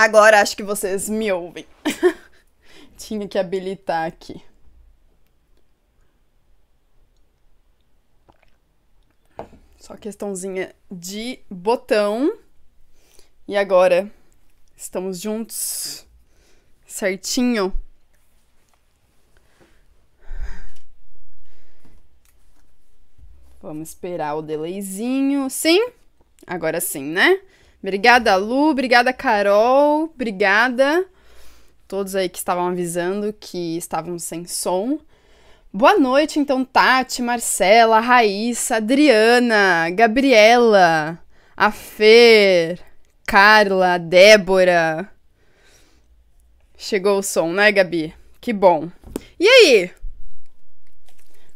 Agora acho que vocês me ouvem. Tinha que habilitar aqui. Só questãozinha de botão. E agora estamos juntos. Certinho. Vamos esperar o delayzinho. Sim? Agora sim, né? Obrigada, Lu. Obrigada, Carol. Obrigada. Todos aí que estavam avisando que estavam sem som. Boa noite, então, Tati, Marcela, Raíssa, Adriana, Gabriela, a Fer, Carla, Débora. Chegou o som, né, Gabi? Que bom. E aí?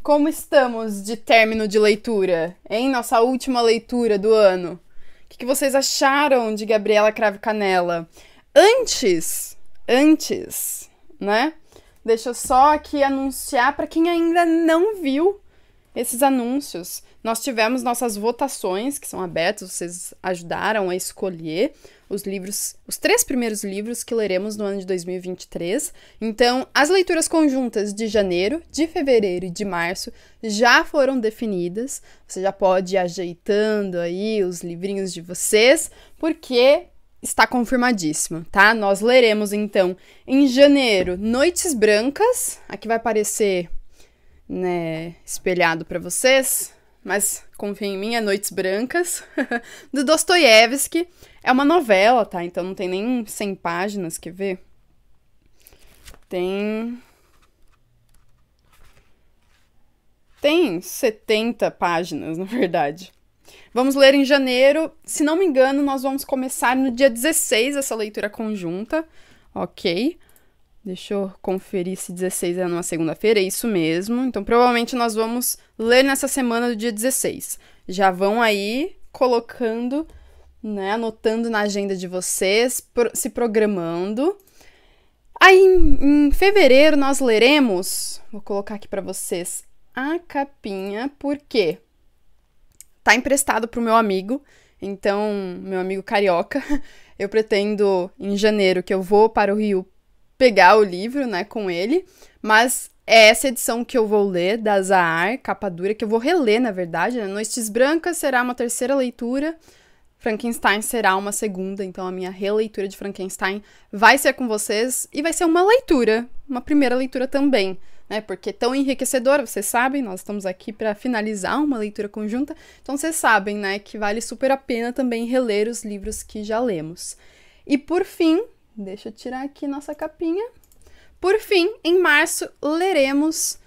Como estamos de término de leitura? Em nossa última leitura do ano que vocês acharam de Gabriela Cravo Canela. Antes, antes, né? Deixa eu só aqui anunciar para quem ainda não viu esses anúncios. Nós tivemos nossas votações, que são abertas, vocês ajudaram a escolher os livros, os três primeiros livros que leremos no ano de 2023. Então, as leituras conjuntas de janeiro, de fevereiro e de março já foram definidas. Você já pode ir ajeitando aí os livrinhos de vocês, porque está confirmadíssimo, tá? Nós leremos então em janeiro Noites Brancas, aqui vai aparecer né, espelhado para vocês mas confia em mim, é Noites Brancas, do Dostoiévski. É uma novela, tá? Então não tem nem 100 páginas, quer ver? Tem. Tem 70 páginas, na verdade. Vamos ler em janeiro. Se não me engano, nós vamos começar no dia 16 essa leitura conjunta, ok? Deixa eu conferir se 16 é numa segunda-feira, é isso mesmo. Então, provavelmente nós vamos ler nessa semana do dia 16. Já vão aí colocando, né, anotando na agenda de vocês, se programando. Aí, em, em fevereiro, nós leremos, vou colocar aqui para vocês, a capinha, porque tá emprestado pro meu amigo, então, meu amigo carioca. Eu pretendo, em janeiro, que eu vou para o Rio pegar o livro, né, com ele, mas é essa edição que eu vou ler, da Zahar, capa dura, que eu vou reler, na verdade, né? Noites Brancas será uma terceira leitura, Frankenstein será uma segunda, então a minha releitura de Frankenstein vai ser com vocês e vai ser uma leitura, uma primeira leitura também, né? Porque é tão enriquecedora, vocês sabem, nós estamos aqui para finalizar uma leitura conjunta, então vocês sabem, né, que vale super a pena também reler os livros que já lemos. E por fim, Deixa eu tirar aqui nossa capinha. Por fim, em março, leremos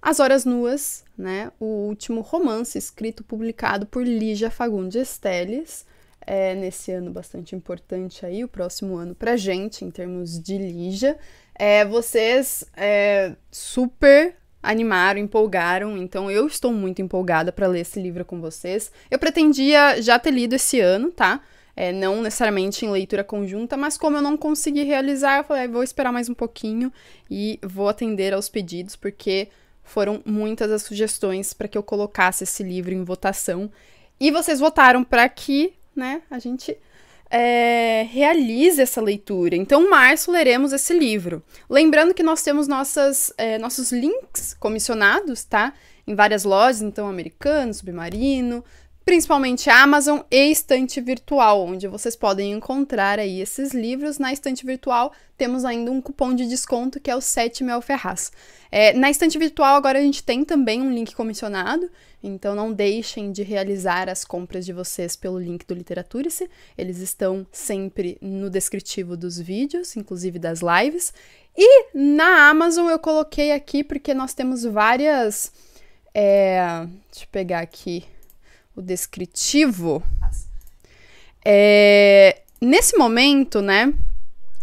As Horas Nuas, né? O último romance escrito publicado por Lígia Fagundes Telles. É, nesse ano bastante importante aí, o próximo ano pra gente, em termos de Lígia. É, vocês é, super animaram, empolgaram, então eu estou muito empolgada para ler esse livro com vocês. Eu pretendia já ter lido esse ano, tá? é, não necessariamente em leitura conjunta, mas como eu não consegui realizar, eu falei, vou esperar mais um pouquinho e vou atender aos pedidos, porque foram muitas as sugestões para que eu colocasse esse livro em votação. E vocês votaram para que né, a gente é, realize essa leitura. Então, em março, leremos esse livro. Lembrando que nós temos nossas, é, nossos links comissionados, tá? Em várias lojas, então, Americano, Submarino, principalmente a Amazon e estante virtual, onde vocês podem encontrar aí esses livros. Na estante virtual temos ainda um cupom de desconto que é o 7 Mel Ferraz. É, na estante virtual agora a gente tem também um link comissionado, então não deixem de realizar as compras de vocês pelo link do Literaturice. Eles estão sempre no descritivo dos vídeos, inclusive das lives. E na Amazon eu coloquei aqui porque nós temos várias. É, deixa eu pegar aqui o descritivo. É, nesse momento, né?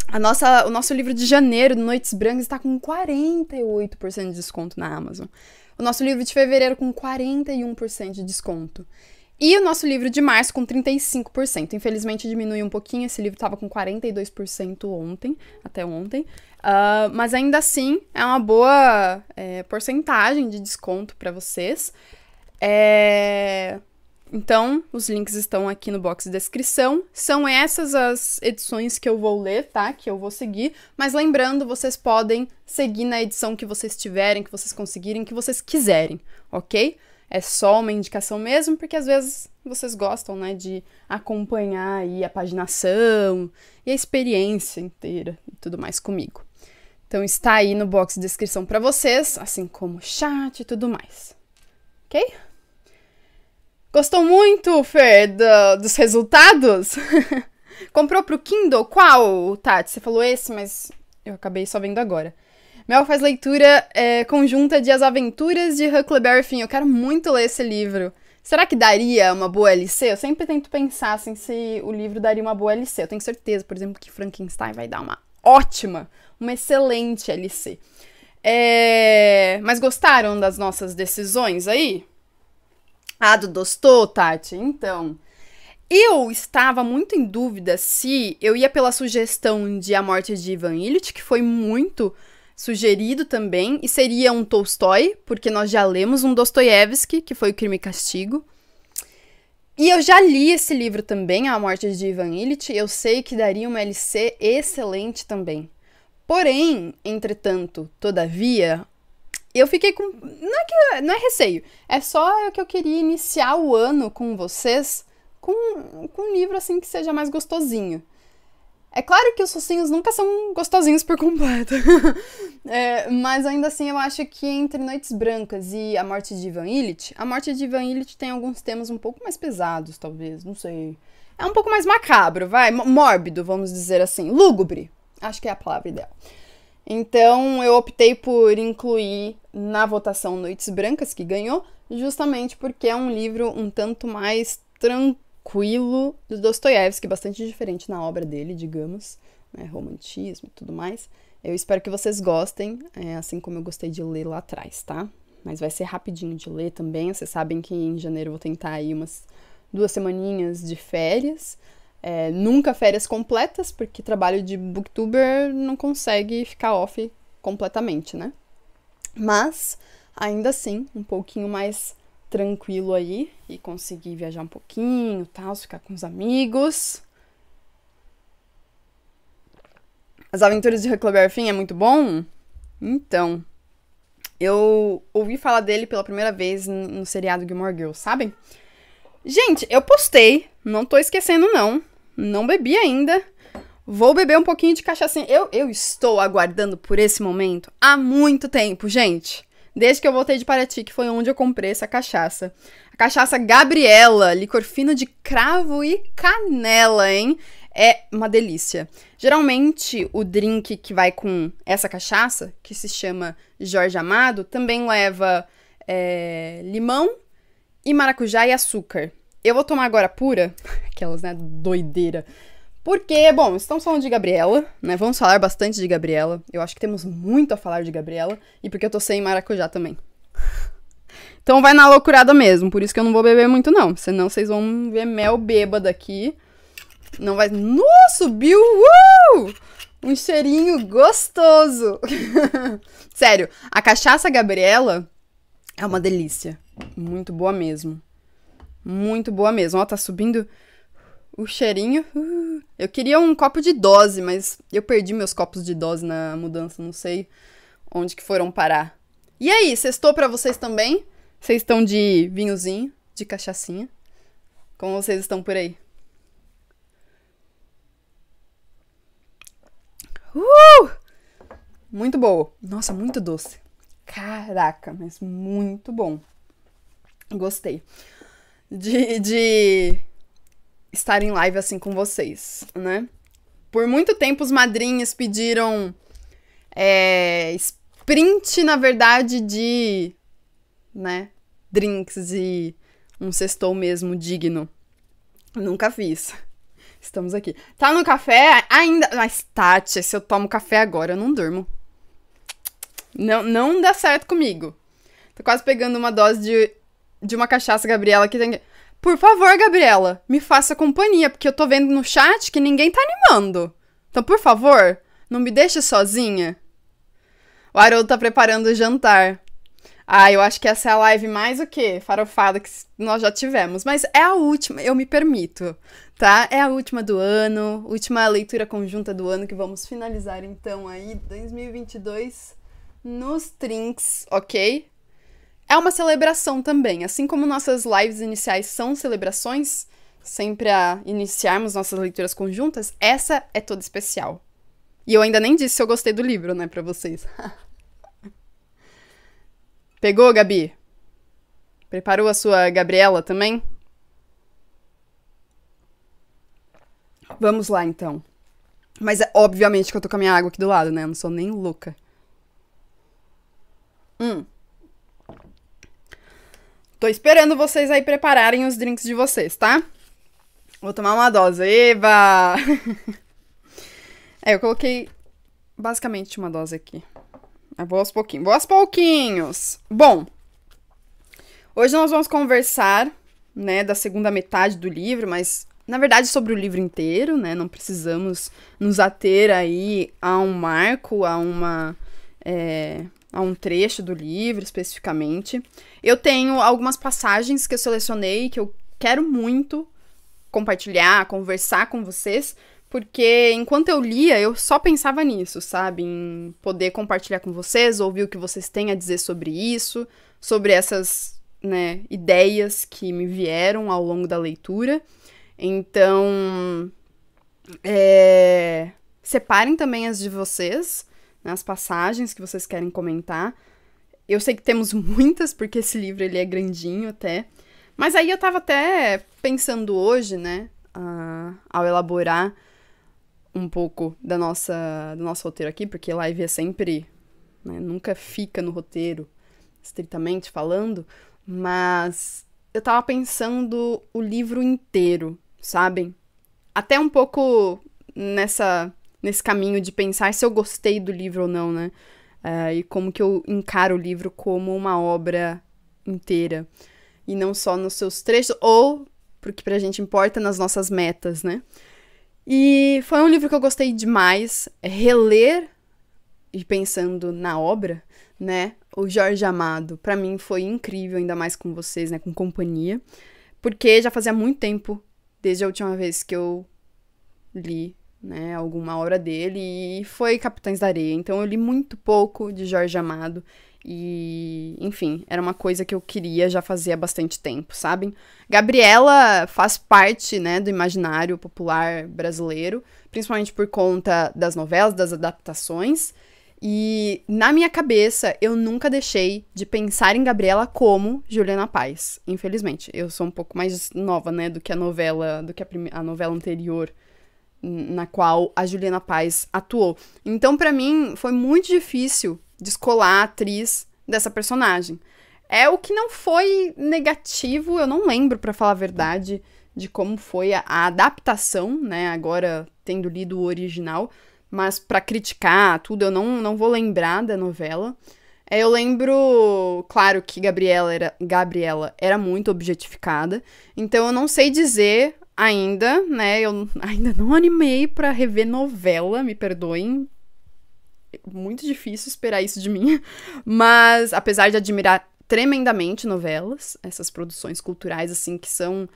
A nossa, o nosso livro de janeiro, Noites Brancas, está com 48% de desconto na Amazon. O nosso livro de fevereiro com 41% de desconto. E o nosso livro de março com 35%. Infelizmente diminuiu um pouquinho, esse livro estava com 42% ontem, até ontem. Uh, mas ainda assim, é uma boa é, porcentagem de desconto para vocês. É... Então, os links estão aqui no box de descrição. São essas as edições que eu vou ler, tá? Que eu vou seguir. Mas lembrando, vocês podem seguir na edição que vocês tiverem, que vocês conseguirem, que vocês quiserem, ok? É só uma indicação mesmo, porque às vezes vocês gostam, né, de acompanhar aí a paginação e a experiência inteira e tudo mais comigo. Então está aí no box de descrição para vocês, assim como chat e tudo mais. OK? Gostou muito, Fer, do, dos resultados? Comprou pro Kindle? Qual, Tati? Você falou esse, mas eu acabei só vendo agora. Mel faz leitura é, conjunta de As Aventuras de Huckleberry Finn. Eu quero muito ler esse livro. Será que daria uma boa LC? Eu sempre tento pensar assim, se o livro daria uma boa LC. Eu tenho certeza, por exemplo, que Frankenstein vai dar uma ótima, uma excelente LC. É... Mas gostaram das nossas decisões aí? Ah, do Dostô, Tati? Então. Eu estava muito em dúvida se eu ia pela sugestão de A Morte de Ivan Illich, que foi muito sugerido também, e seria um Tolstói, porque nós já lemos um Dostoiévski, que foi o Crime e Castigo. E eu já li esse livro também, A Morte de Ivan Illich, eu sei que daria um LC excelente também. Porém, entretanto, todavia, eu fiquei com. Não é, que, não é receio, é só que eu queria iniciar o ano com vocês com, com um livro assim que seja mais gostosinho. É claro que os focinhos nunca são gostosinhos por completo, é, mas ainda assim eu acho que entre Noites Brancas e A Morte de Ivan Illich, A Morte de Ivan Illich tem alguns temas um pouco mais pesados, talvez, não sei. É um pouco mais macabro, vai, mórbido, vamos dizer assim, lúgubre, acho que é a palavra ideal. Então eu optei por incluir na votação Noites Brancas, que ganhou, justamente porque é um livro um tanto mais tranquilo do Dostoiévski, bastante diferente na obra dele, digamos, né, romantismo e tudo mais. Eu espero que vocês gostem, é, assim como eu gostei de ler lá atrás, tá? Mas vai ser rapidinho de ler também. Vocês sabem que em janeiro eu vou tentar aí umas duas semaninhas de férias. É, nunca férias completas, porque trabalho de booktuber não consegue ficar off completamente, né? Mas, ainda assim, um pouquinho mais tranquilo aí e conseguir viajar um pouquinho, tal, ficar com os amigos. As Aventuras de Huckleberry Finn é muito bom? Então, eu ouvi falar dele pela primeira vez no seriado Gilmore Girls, sabem? Gente, eu postei, não tô esquecendo não, não bebi ainda. Vou beber um pouquinho de cachaça. Eu, eu estou aguardando por esse momento há muito tempo, gente. Desde que eu voltei de Paraty, que foi onde eu comprei essa cachaça. A cachaça Gabriela, licor fino de cravo e canela, hein? É uma delícia. Geralmente, o drink que vai com essa cachaça, que se chama Jorge Amado, também leva é, limão e maracujá e açúcar. Eu vou tomar agora pura, aquelas, né? Doideira. Porque, bom, estamos falando de Gabriela, né? Vamos falar bastante de Gabriela. Eu acho que temos muito a falar de Gabriela. E porque eu tô sem maracujá também. Então vai na loucurada mesmo. Por isso que eu não vou beber muito, não. Senão vocês vão ver mel bêbado aqui. Não vai. Nossa, subiu! Uh! Um cheirinho gostoso! Sério, a cachaça Gabriela é uma delícia. Muito boa mesmo. Muito boa mesmo. Ó, tá subindo. O cheirinho. Uh, eu queria um copo de dose, mas eu perdi meus copos de dose na mudança, não sei onde que foram parar. E aí, sextou para vocês também? Vocês estão de vinhozinho, de cachaçinha? Como vocês estão por aí? Uh! Muito boa. Nossa, muito doce. Caraca, mas muito bom. Gostei. De, de estar em live assim com vocês, né? Por muito tempo, os madrinhas pediram é, print, na verdade, de, né, drinks e um sextou mesmo digno. Nunca fiz. Estamos aqui. Tá no café ainda. Mas, Tati, se eu tomo café agora, eu não durmo. Não, não dá certo comigo. Tô quase pegando uma dose de, de uma cachaça, Gabriela, que tem. Por favor, Gabriela, me faça companhia, porque eu tô vendo no chat que ninguém tá animando. Então, por favor, não me deixe sozinha. O Haroldo tá preparando o jantar. Ah, eu acho que essa é a live mais o quê? Farofada que nós já tivemos. Mas é a última, eu me permito, tá? É a última do ano, última leitura conjunta do ano que vamos finalizar então aí, 2022, nos trinks, ok? É uma celebração também, assim como nossas lives iniciais são celebrações, sempre a iniciarmos nossas leituras conjuntas, essa é toda especial. E eu ainda nem disse se eu gostei do livro, né, para vocês. Pegou, Gabi? Preparou a sua Gabriela também? Vamos lá, então. Mas é obviamente que eu tô com a minha água aqui do lado, né? Eu não sou nem louca. Hum. Tô esperando vocês aí prepararem os drinks de vocês, tá? Vou tomar uma dose. Eba! é, eu coloquei basicamente uma dose aqui. Eu ah, vou aos pouquinhos. Vou aos pouquinhos! Bom, hoje nós vamos conversar, né, da segunda metade do livro, mas na verdade, sobre o livro inteiro, né? Não precisamos nos ater aí a um marco, a uma. É, a um trecho do livro especificamente. Eu tenho algumas passagens que eu selecionei que eu quero muito compartilhar, conversar com vocês, porque enquanto eu lia, eu só pensava nisso, sabe? Em poder compartilhar com vocês, ouvir o que vocês têm a dizer sobre isso, sobre essas né, ideias que me vieram ao longo da leitura. Então, é... separem também as de vocês né, as passagens que vocês querem comentar. Eu sei que temos muitas, porque esse livro ele é grandinho até. Mas aí eu estava até pensando hoje, né, ao elaborar um pouco da nossa, do nosso roteiro aqui, porque live é sempre, né, nunca fica no roteiro, estritamente falando, mas eu tava pensando o livro inteiro, sabem? Até um pouco nessa nesse caminho de pensar se eu gostei do livro ou não, né? Uh, e como que eu encaro o livro como uma obra inteira. E não só nos seus trechos, ou, porque pra gente importa, nas nossas metas, né? E foi um livro que eu gostei demais. É Reler e pensando na obra, né? O Jorge Amado, para mim foi incrível, ainda mais com vocês, né? Com companhia. Porque já fazia muito tempo, desde a última vez que eu li né, alguma obra dele, e foi Capitães da Areia. Então eu li muito pouco de Jorge Amado. E, enfim, era uma coisa que eu queria já fazia bastante tempo, sabem? Gabriela faz parte, né, do imaginário popular brasileiro, principalmente por conta das novelas, das adaptações. E na minha cabeça, eu nunca deixei de pensar em Gabriela como Juliana Paz, infelizmente. Eu sou um pouco mais nova, né, do que a novela, do que a, a novela anterior na qual a Juliana Paz atuou. Então, para mim, foi muito difícil descolar a atriz dessa personagem. É o que não foi negativo, eu não lembro, para falar a verdade, de como foi a, a, adaptação, né? Agora tendo lido o original, mas para criticar tudo, eu não, não vou lembrar da novela. É, eu lembro, claro, que Gabriela era, Gabriela era muito objetificada, então eu não sei dizer ainda, né? Eu ainda não animei para rever novela, me perdoem. muito difícil esperar isso de mim, mas apesar de admirar tremendamente novelas, essas produções culturais assim que são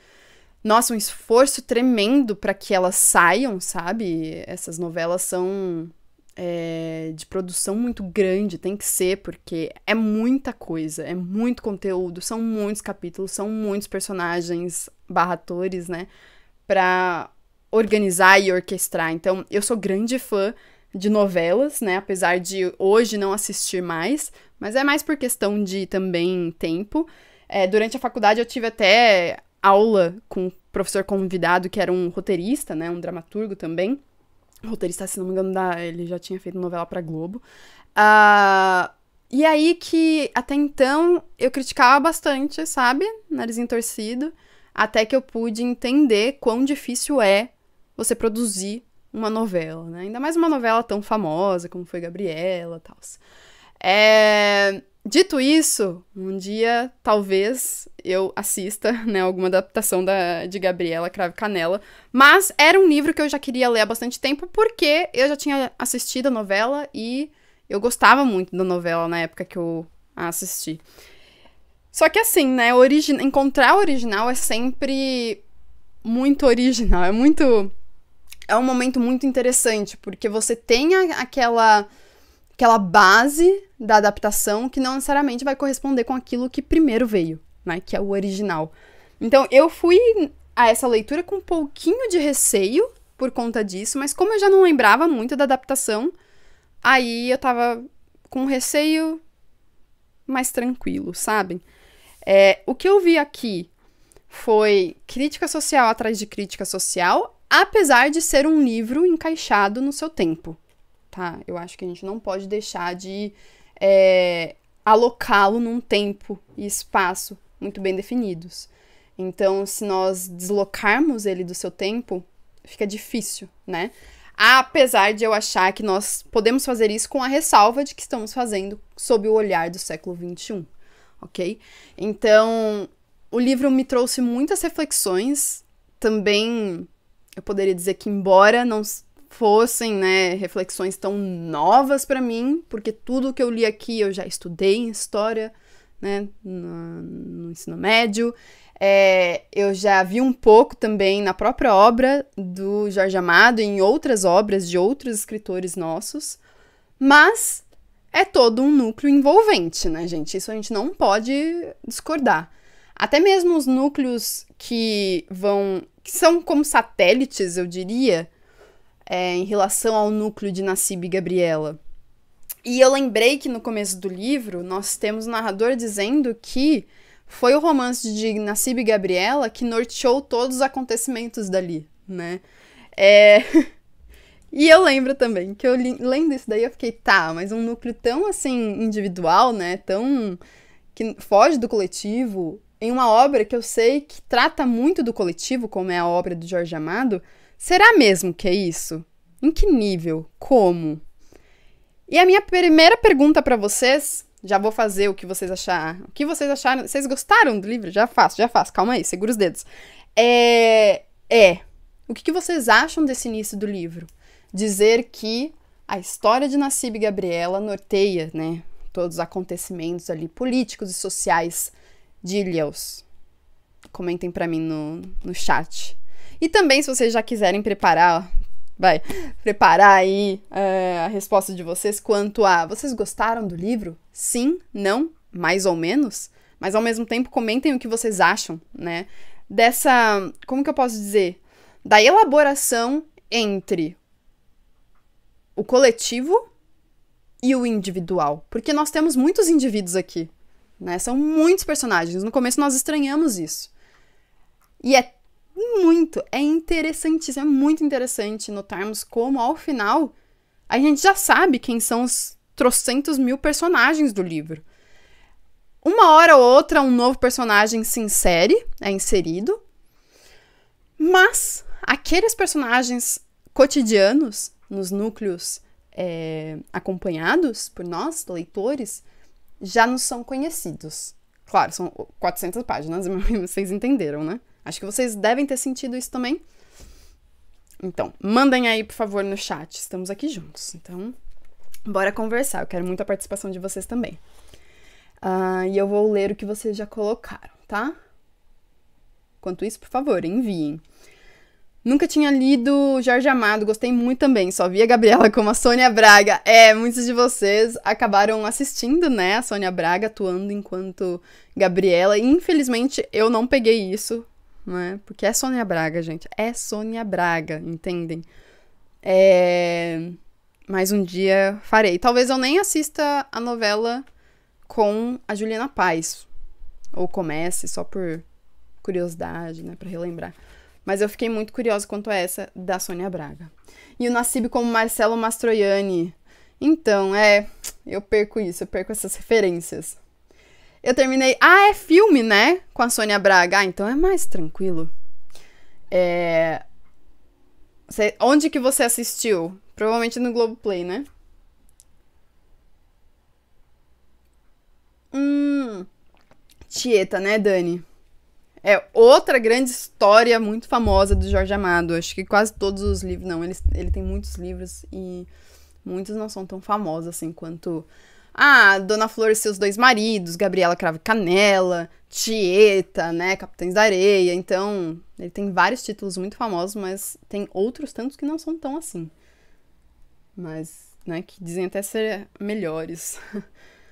nossa, um esforço tremendo para que elas saiam, sabe? Essas novelas são é, de produção muito grande, tem que ser, porque é muita coisa, é muito conteúdo, são muitos capítulos, são muitos personagens barra atores, né? para organizar e orquestrar. Então, eu sou grande fã de novelas, né? Apesar de hoje não assistir mais, mas é mais por questão de também tempo. É, durante a faculdade eu tive até aula com um professor convidado que era um roteirista, né? Um dramaturgo também. Roteirista, se não me engano, da, ele já tinha feito novela para Globo. Ah. Uh... E aí que até então eu criticava bastante, sabe? Narizinho torcido até que eu pude entender quão difícil é você produzir uma novela, né? Ainda mais uma novela tão famosa como foi Gabriela, tal. É... Dito isso, um dia talvez eu assista né, alguma adaptação da, de Gabriela Crave Canela, mas era um livro que eu já queria ler há bastante tempo porque eu já tinha assistido a novela e eu gostava muito da novela na época que eu a assisti. Só que assim, né? Origina... Encontrar original é sempre muito original. É muito. É um momento muito interessante, porque você tem aquela aquela base da adaptação que não necessariamente vai corresponder com aquilo que primeiro veio, né? Que é o original. Então eu fui a essa leitura com um pouquinho de receio por conta disso, mas como eu já não lembrava muito da adaptação, aí eu tava com receio mais tranquilo, sabem? É, o que eu vi aqui foi crítica social atrás de crítica social, apesar de ser um livro encaixado no seu tempo, tá? Eu acho que a gente não pode deixar de é, alocá-lo num tempo e espaço muito bem definidos. Então, se nós deslocarmos ele do seu tempo, fica difícil, né? Apesar de eu achar que nós podemos fazer isso com a ressalva de que estamos fazendo sob o olhar do século XXI ok? Então, o livro me trouxe muitas reflexões, também eu poderia dizer que embora não fossem, né, reflexões tão novas para mim, porque tudo que eu li aqui eu já estudei em história, né, no, no ensino médio, é, eu já vi um pouco também na própria obra do Jorge Amado, em outras obras de outros escritores nossos, mas é todo um núcleo envolvente, né, gente? Isso a gente não pode discordar. Até mesmo os núcleos que vão. que são como satélites, eu diria, é, em relação ao núcleo de Nassib e Gabriela. E eu lembrei que no começo do livro nós temos o narrador dizendo que foi o romance de Nassib e Gabriela que norteou todos os acontecimentos dali, né? É. E eu lembro também que eu lendo isso daí eu fiquei, tá, mas um núcleo tão assim individual, né? Tão que foge do coletivo, em uma obra que eu sei que trata muito do coletivo, como é a obra do Jorge Amado, será mesmo que é isso? Em que nível? Como? E a minha primeira pergunta para vocês, já vou fazer o que vocês acharam. O que vocês acharam? Vocês gostaram do livro? Já faço, já faço. Calma aí, segura os dedos. É, é. O que, que vocês acham desse início do livro? dizer que a história de Nassib e Gabriela norteia, né, todos os acontecimentos ali políticos e sociais de Ilhéus. Comentem para mim no, no chat. E também, se vocês já quiserem preparar, vai, preparar aí é, a resposta de vocês quanto a vocês gostaram do livro? Sim, não, mais ou menos? Mas ao mesmo tempo comentem o que vocês acham, né? Dessa, como que eu posso dizer? Da elaboração entre o coletivo e o individual. Porque nós temos muitos indivíduos aqui. Né? São muitos personagens. No começo nós estranhamos isso. E é muito, é interessantíssimo, é muito interessante notarmos como, ao final, a gente já sabe quem são os trocentos mil personagens do livro. Uma hora ou outra, um novo personagem se insere, é inserido, mas aqueles personagens cotidianos nos núcleos é, acompanhados por nós, leitores, já nos são conhecidos. Claro, são 400 páginas, vocês entenderam, né? Acho que vocês devem ter sentido isso também. Então, mandem aí, por favor, no chat. Estamos aqui juntos. Então, bora conversar. Eu quero muito a participação de vocês também. Uh, e eu vou ler o que vocês já colocaram, tá? Enquanto isso, por favor, enviem. Nunca tinha lido Jorge Amado, gostei muito também. Só a Gabriela como a Sônia Braga. É, muitos de vocês acabaram assistindo, né, a Sônia Braga atuando enquanto Gabriela. Infelizmente, eu não peguei isso, né? Porque é Sônia Braga, gente. É Sônia Braga, entendem? É... Mas um dia farei. Talvez eu nem assista a novela com a Juliana Paz. Ou comece só por curiosidade, né? Pra relembrar. Mas eu fiquei muito curiosa quanto a essa da Sônia Braga. E o Nascib como Marcelo Mastroianni. Então, é, eu perco isso, eu perco essas referências. Eu terminei. Ah, é filme, né? Com a Sônia Braga. Ah, então é mais tranquilo. É. Cê... Onde que você assistiu? Provavelmente no Globoplay, né? Hum. Tieta, né, Dani? É outra grande história muito famosa do Jorge Amado. Acho que quase todos os livros. Não, ele, ele tem muitos livros e muitos não são tão famosos assim quanto. Ah, Dona Flor e seus dois maridos, Gabriela Cravo Canela, Tieta, né? Capitães da Areia. Então, ele tem vários títulos muito famosos, mas tem outros tantos que não são tão assim. Mas, né, que dizem até ser melhores.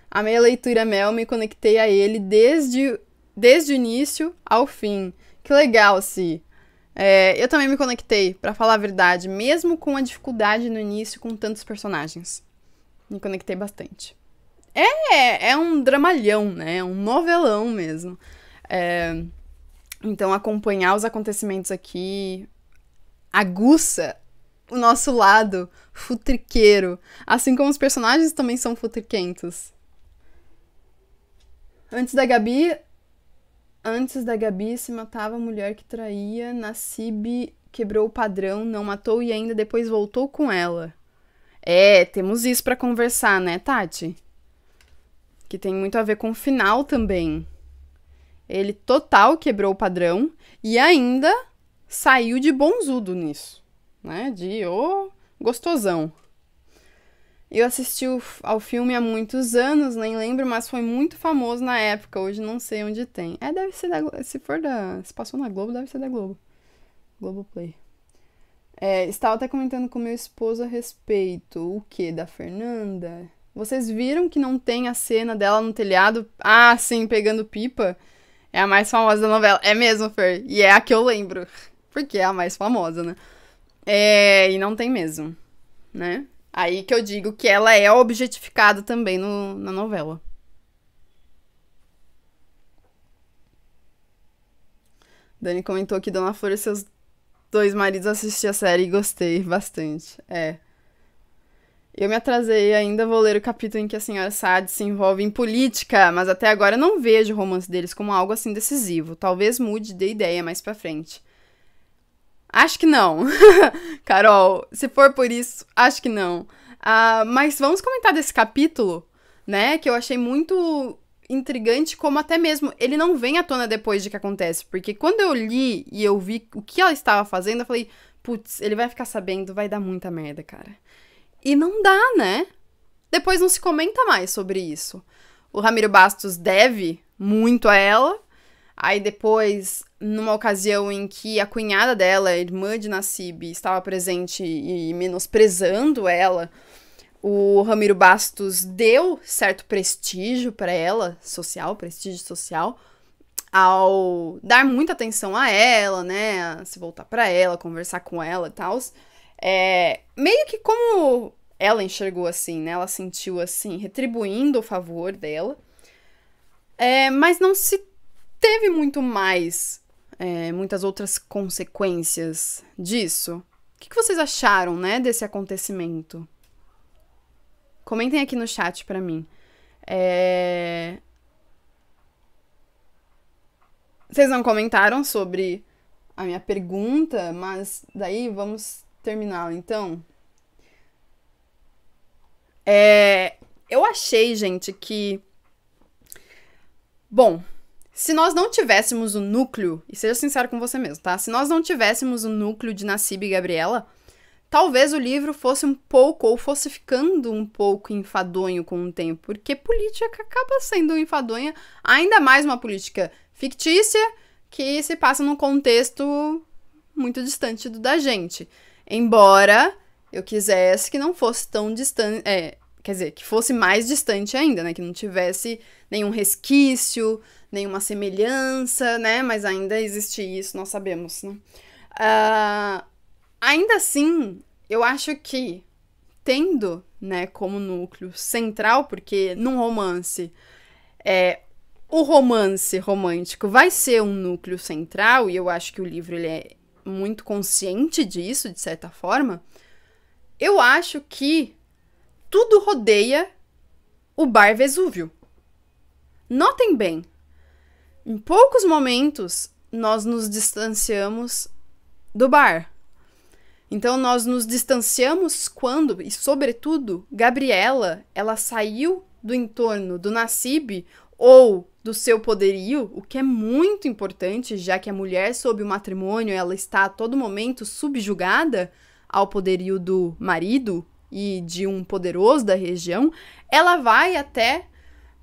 Amei a leitura Mel, me conectei a ele desde desde o início ao fim. Que legal, Si. É, eu também me conectei, para falar a verdade, mesmo com a dificuldade no início com tantos personagens. Me conectei bastante. É, é um dramalhão, né? É um novelão mesmo. É, então, acompanhar os acontecimentos aqui aguça o nosso lado futriqueiro. Assim como os personagens também são futriquentos. Antes da Gabi, Antes da Gabi, se matava a mulher que traía. Nassib quebrou o padrão, não matou e ainda depois voltou com ela. É, temos isso para conversar, né, Tati? Que tem muito a ver com o final também. Ele total quebrou o padrão e ainda saiu de bonzudo nisso, né? De ô oh, gostosão. Eu assisti ao filme há muitos anos, nem lembro, mas foi muito famoso na época. Hoje não sei onde tem. É, deve ser da Se for da. Se passou na Globo, deve ser da Globo. Globoplay. É, estava até comentando com meu esposo a respeito. O que? Da Fernanda? Vocês viram que não tem a cena dela no telhado? Ah, sim, pegando pipa. É a mais famosa da novela. É mesmo, Fer. E é a que eu lembro. Porque é a mais famosa, né? É, e não tem mesmo, né? Aí que eu digo que ela é objetificada também no, na novela. Dani comentou que Dona Flor e seus dois maridos assistiram a série e gostei bastante. É. Eu me atrasei ainda, vou ler o capítulo em que a senhora Saad se envolve em política, mas até agora não vejo o romance deles como algo assim decisivo. Talvez mude de ideia mais pra frente. Acho que não. Carol, se for por isso, acho que não. Uh, mas vamos comentar desse capítulo, né? Que eu achei muito intrigante, como até mesmo ele não vem à tona depois de que acontece. Porque quando eu li e eu vi o que ela estava fazendo, eu falei, putz, ele vai ficar sabendo, vai dar muita merda, cara. E não dá, né? Depois não se comenta mais sobre isso. O Ramiro Bastos deve muito a ela. Aí depois numa ocasião em que a cunhada dela, a irmã de Nassib, estava presente e menosprezando ela, o Ramiro Bastos deu certo prestígio para ela, social, prestígio social, ao dar muita atenção a ela, né, a se voltar para ela, conversar com ela e tal. É, meio que como ela enxergou assim, né, ela sentiu assim, retribuindo o favor dela. É, mas não se teve muito mais é, muitas outras consequências disso. O que, que vocês acharam, né, desse acontecimento? Comentem aqui no chat para mim. É... Vocês não comentaram sobre a minha pergunta, mas daí vamos terminar, então. É... Eu achei, gente, que. Bom, se nós não tivéssemos o núcleo, e seja sincero com você mesmo, tá? Se nós não tivéssemos o núcleo de Nassib e Gabriela, talvez o livro fosse um pouco, ou fosse ficando um pouco enfadonho com o tempo, porque política acaba sendo enfadonha, ainda mais uma política fictícia que se passa num contexto muito distante do da gente. Embora eu quisesse que não fosse tão distante, é, quer dizer, que fosse mais distante ainda, né? Que não tivesse nenhum resquício, nenhuma semelhança, né? Mas ainda existe isso, nós sabemos, né? Uh, ainda assim, eu acho que tendo, né, como núcleo central, porque num romance é, o romance romântico vai ser um núcleo central e eu acho que o livro ele é muito consciente disso de certa forma. Eu acho que tudo rodeia o Bar Vesúvio. Notem bem, em poucos momentos nós nos distanciamos do bar. Então nós nos distanciamos quando, e sobretudo, Gabriela, ela saiu do entorno do Nasib ou do seu poderio, o que é muito importante, já que a mulher sob o matrimônio, ela está a todo momento subjugada ao poderio do marido e de um poderoso da região, ela vai até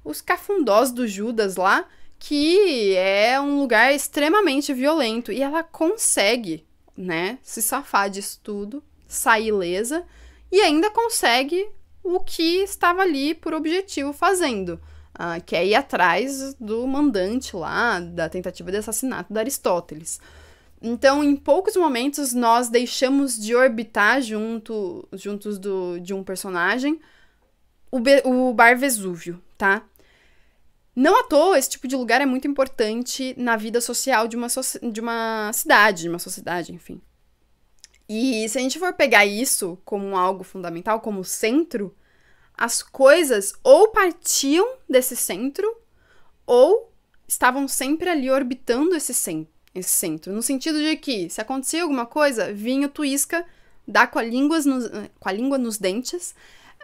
os cafundós do Judas lá, que é um lugar extremamente violento. E ela consegue, né, se safar disso tudo, sair lesa e ainda consegue o que estava ali por objetivo fazendo, uh, que é ir atrás do mandante lá, da tentativa de assassinato de Aristóteles. Então, em poucos momentos, nós deixamos de orbitar junto, juntos do, de um personagem o, Be o Bar Vesúvio, tá? Não à toa, esse tipo de lugar é muito importante na vida social de uma, so de uma cidade, de uma sociedade, enfim. E se a gente for pegar isso como algo fundamental, como centro, as coisas ou partiam desse centro ou estavam sempre ali orbitando esse centro esse centro. No sentido de que, se acontecia alguma coisa, vinha o Tuísca dar com a, línguas nos, com a língua nos dentes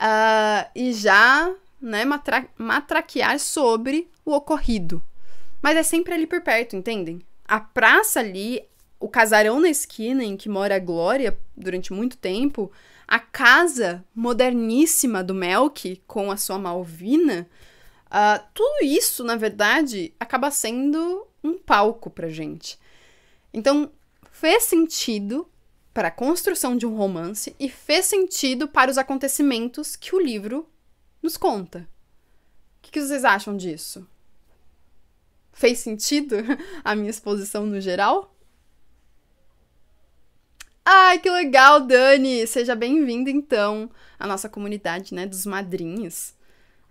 uh, e já né, matra matraquear sobre o ocorrido. Mas é sempre ali por perto, entendem? A praça ali, o casarão na esquina em que mora a Glória durante muito tempo, a casa moderníssima do Melk com a sua Malvina, uh, tudo isso, na verdade, acaba sendo um palco pra gente. Então, fez sentido para a construção de um romance e fez sentido para os acontecimentos que o livro nos conta. O que, vocês acham disso? Fez sentido a minha exposição no geral? Ai, que legal, Dani! Seja bem-vinda, então, à nossa comunidade, né, dos madrinhos.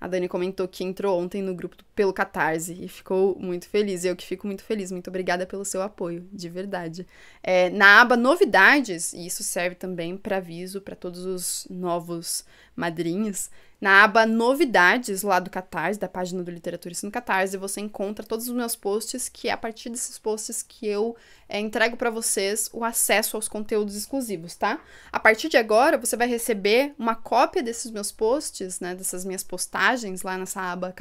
A Dani comentou que entrou ontem no grupo pelo Catarse e ficou muito feliz. Eu que fico muito feliz. Muito obrigada pelo seu apoio, de verdade. É, na aba Novidades, e isso serve também para aviso para todos os novos madrinhos, na aba Novidades, lá do Catarse, da página do Literatura no Catarse, você encontra todos os meus posts, que é a partir desses posts que eu é, entrego para vocês o acesso aos conteúdos exclusivos, tá? A partir de agora, você vai receber uma cópia desses meus posts, né, dessas minhas postagens lá nessa aba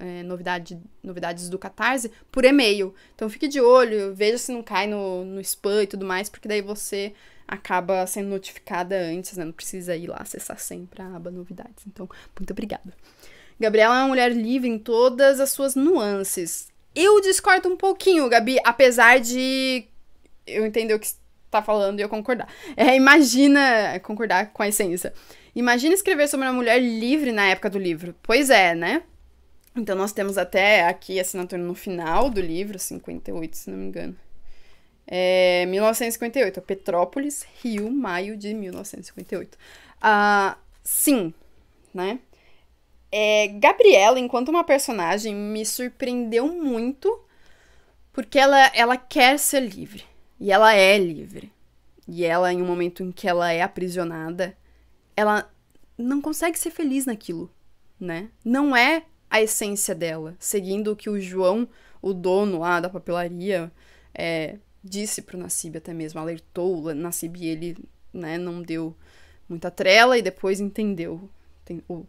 é, novidade, Novidades do Catarse, por e-mail. Então fique de olho, veja se não cai no, no spam e tudo mais, porque daí você acaba sendo notificada antes, né? Não precisa ir lá acessar sempre a aba novidades. Então, muito obrigada. Gabriela é uma mulher livre em todas as suas nuances. Eu discordo um pouquinho, Gabi, apesar de eu entender o que está falando e eu concordar. É, imagina é concordar com a essência. Imagina escrever sobre uma mulher livre na época do livro. Pois é, né? Então nós temos até aqui a assinatura no final do livro, 58, se não me engano. 1958, é, Petrópolis, Rio, maio de 1958. Ah, sim, né? É, Gabriela, enquanto uma personagem, me surpreendeu muito porque ela, ela quer ser livre. E ela é livre. E ela, em um momento em que ela é aprisionada, ela não consegue ser feliz naquilo, né? Não é a essência dela. Seguindo o que o João, o dono lá da papelaria, é, disse pro Nassib até mesmo, alertou o Nassib e ele, né, não deu muita trela e depois entendeu, tem, ou,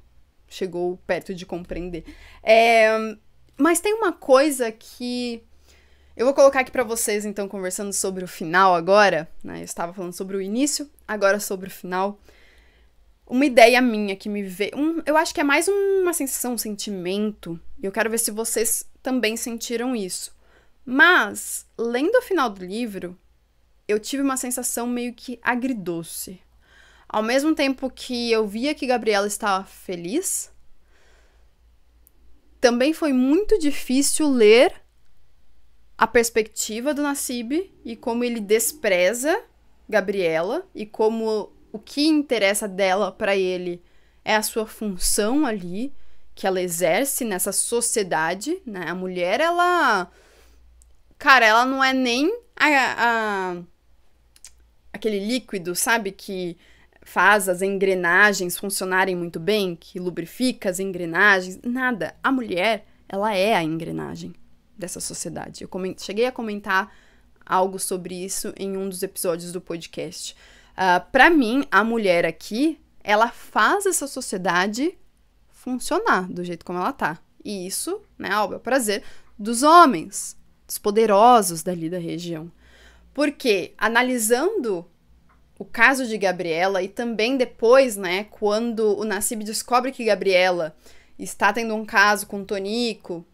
chegou perto de compreender. É, mas tem uma coisa que eu vou colocar aqui para vocês então conversando sobre o final agora, né? Eu estava falando sobre o início, agora sobre o final. Uma ideia minha que me veio, um, eu acho que é mais uma sensação, um sentimento, e eu quero ver se vocês também sentiram isso. Mas, lendo o final do livro, eu tive uma sensação meio que agridoce. Ao mesmo tempo que eu via que Gabriela estava feliz, também foi muito difícil ler a perspectiva do Nasib e como ele despreza Gabriela e como o que interessa dela para ele é a sua função ali que ela exerce nessa sociedade, né? A mulher ela Cara, ela não é nem a, a, aquele líquido, sabe? Que faz as engrenagens funcionarem muito bem, que lubrifica as engrenagens. Nada. A mulher, ela é a engrenagem dessa sociedade. Eu cheguei a comentar algo sobre isso em um dos episódios do podcast. Uh, ah, Para mim, a mulher aqui, ela faz essa sociedade funcionar do jeito como ela tá. E isso, né, Alba é o prazer dos homens dos poderosos dali da região. Porque analisando o caso de Gabriela e também depois, né, quando o Nassib descobre que Gabriela está tendo um caso com Tonico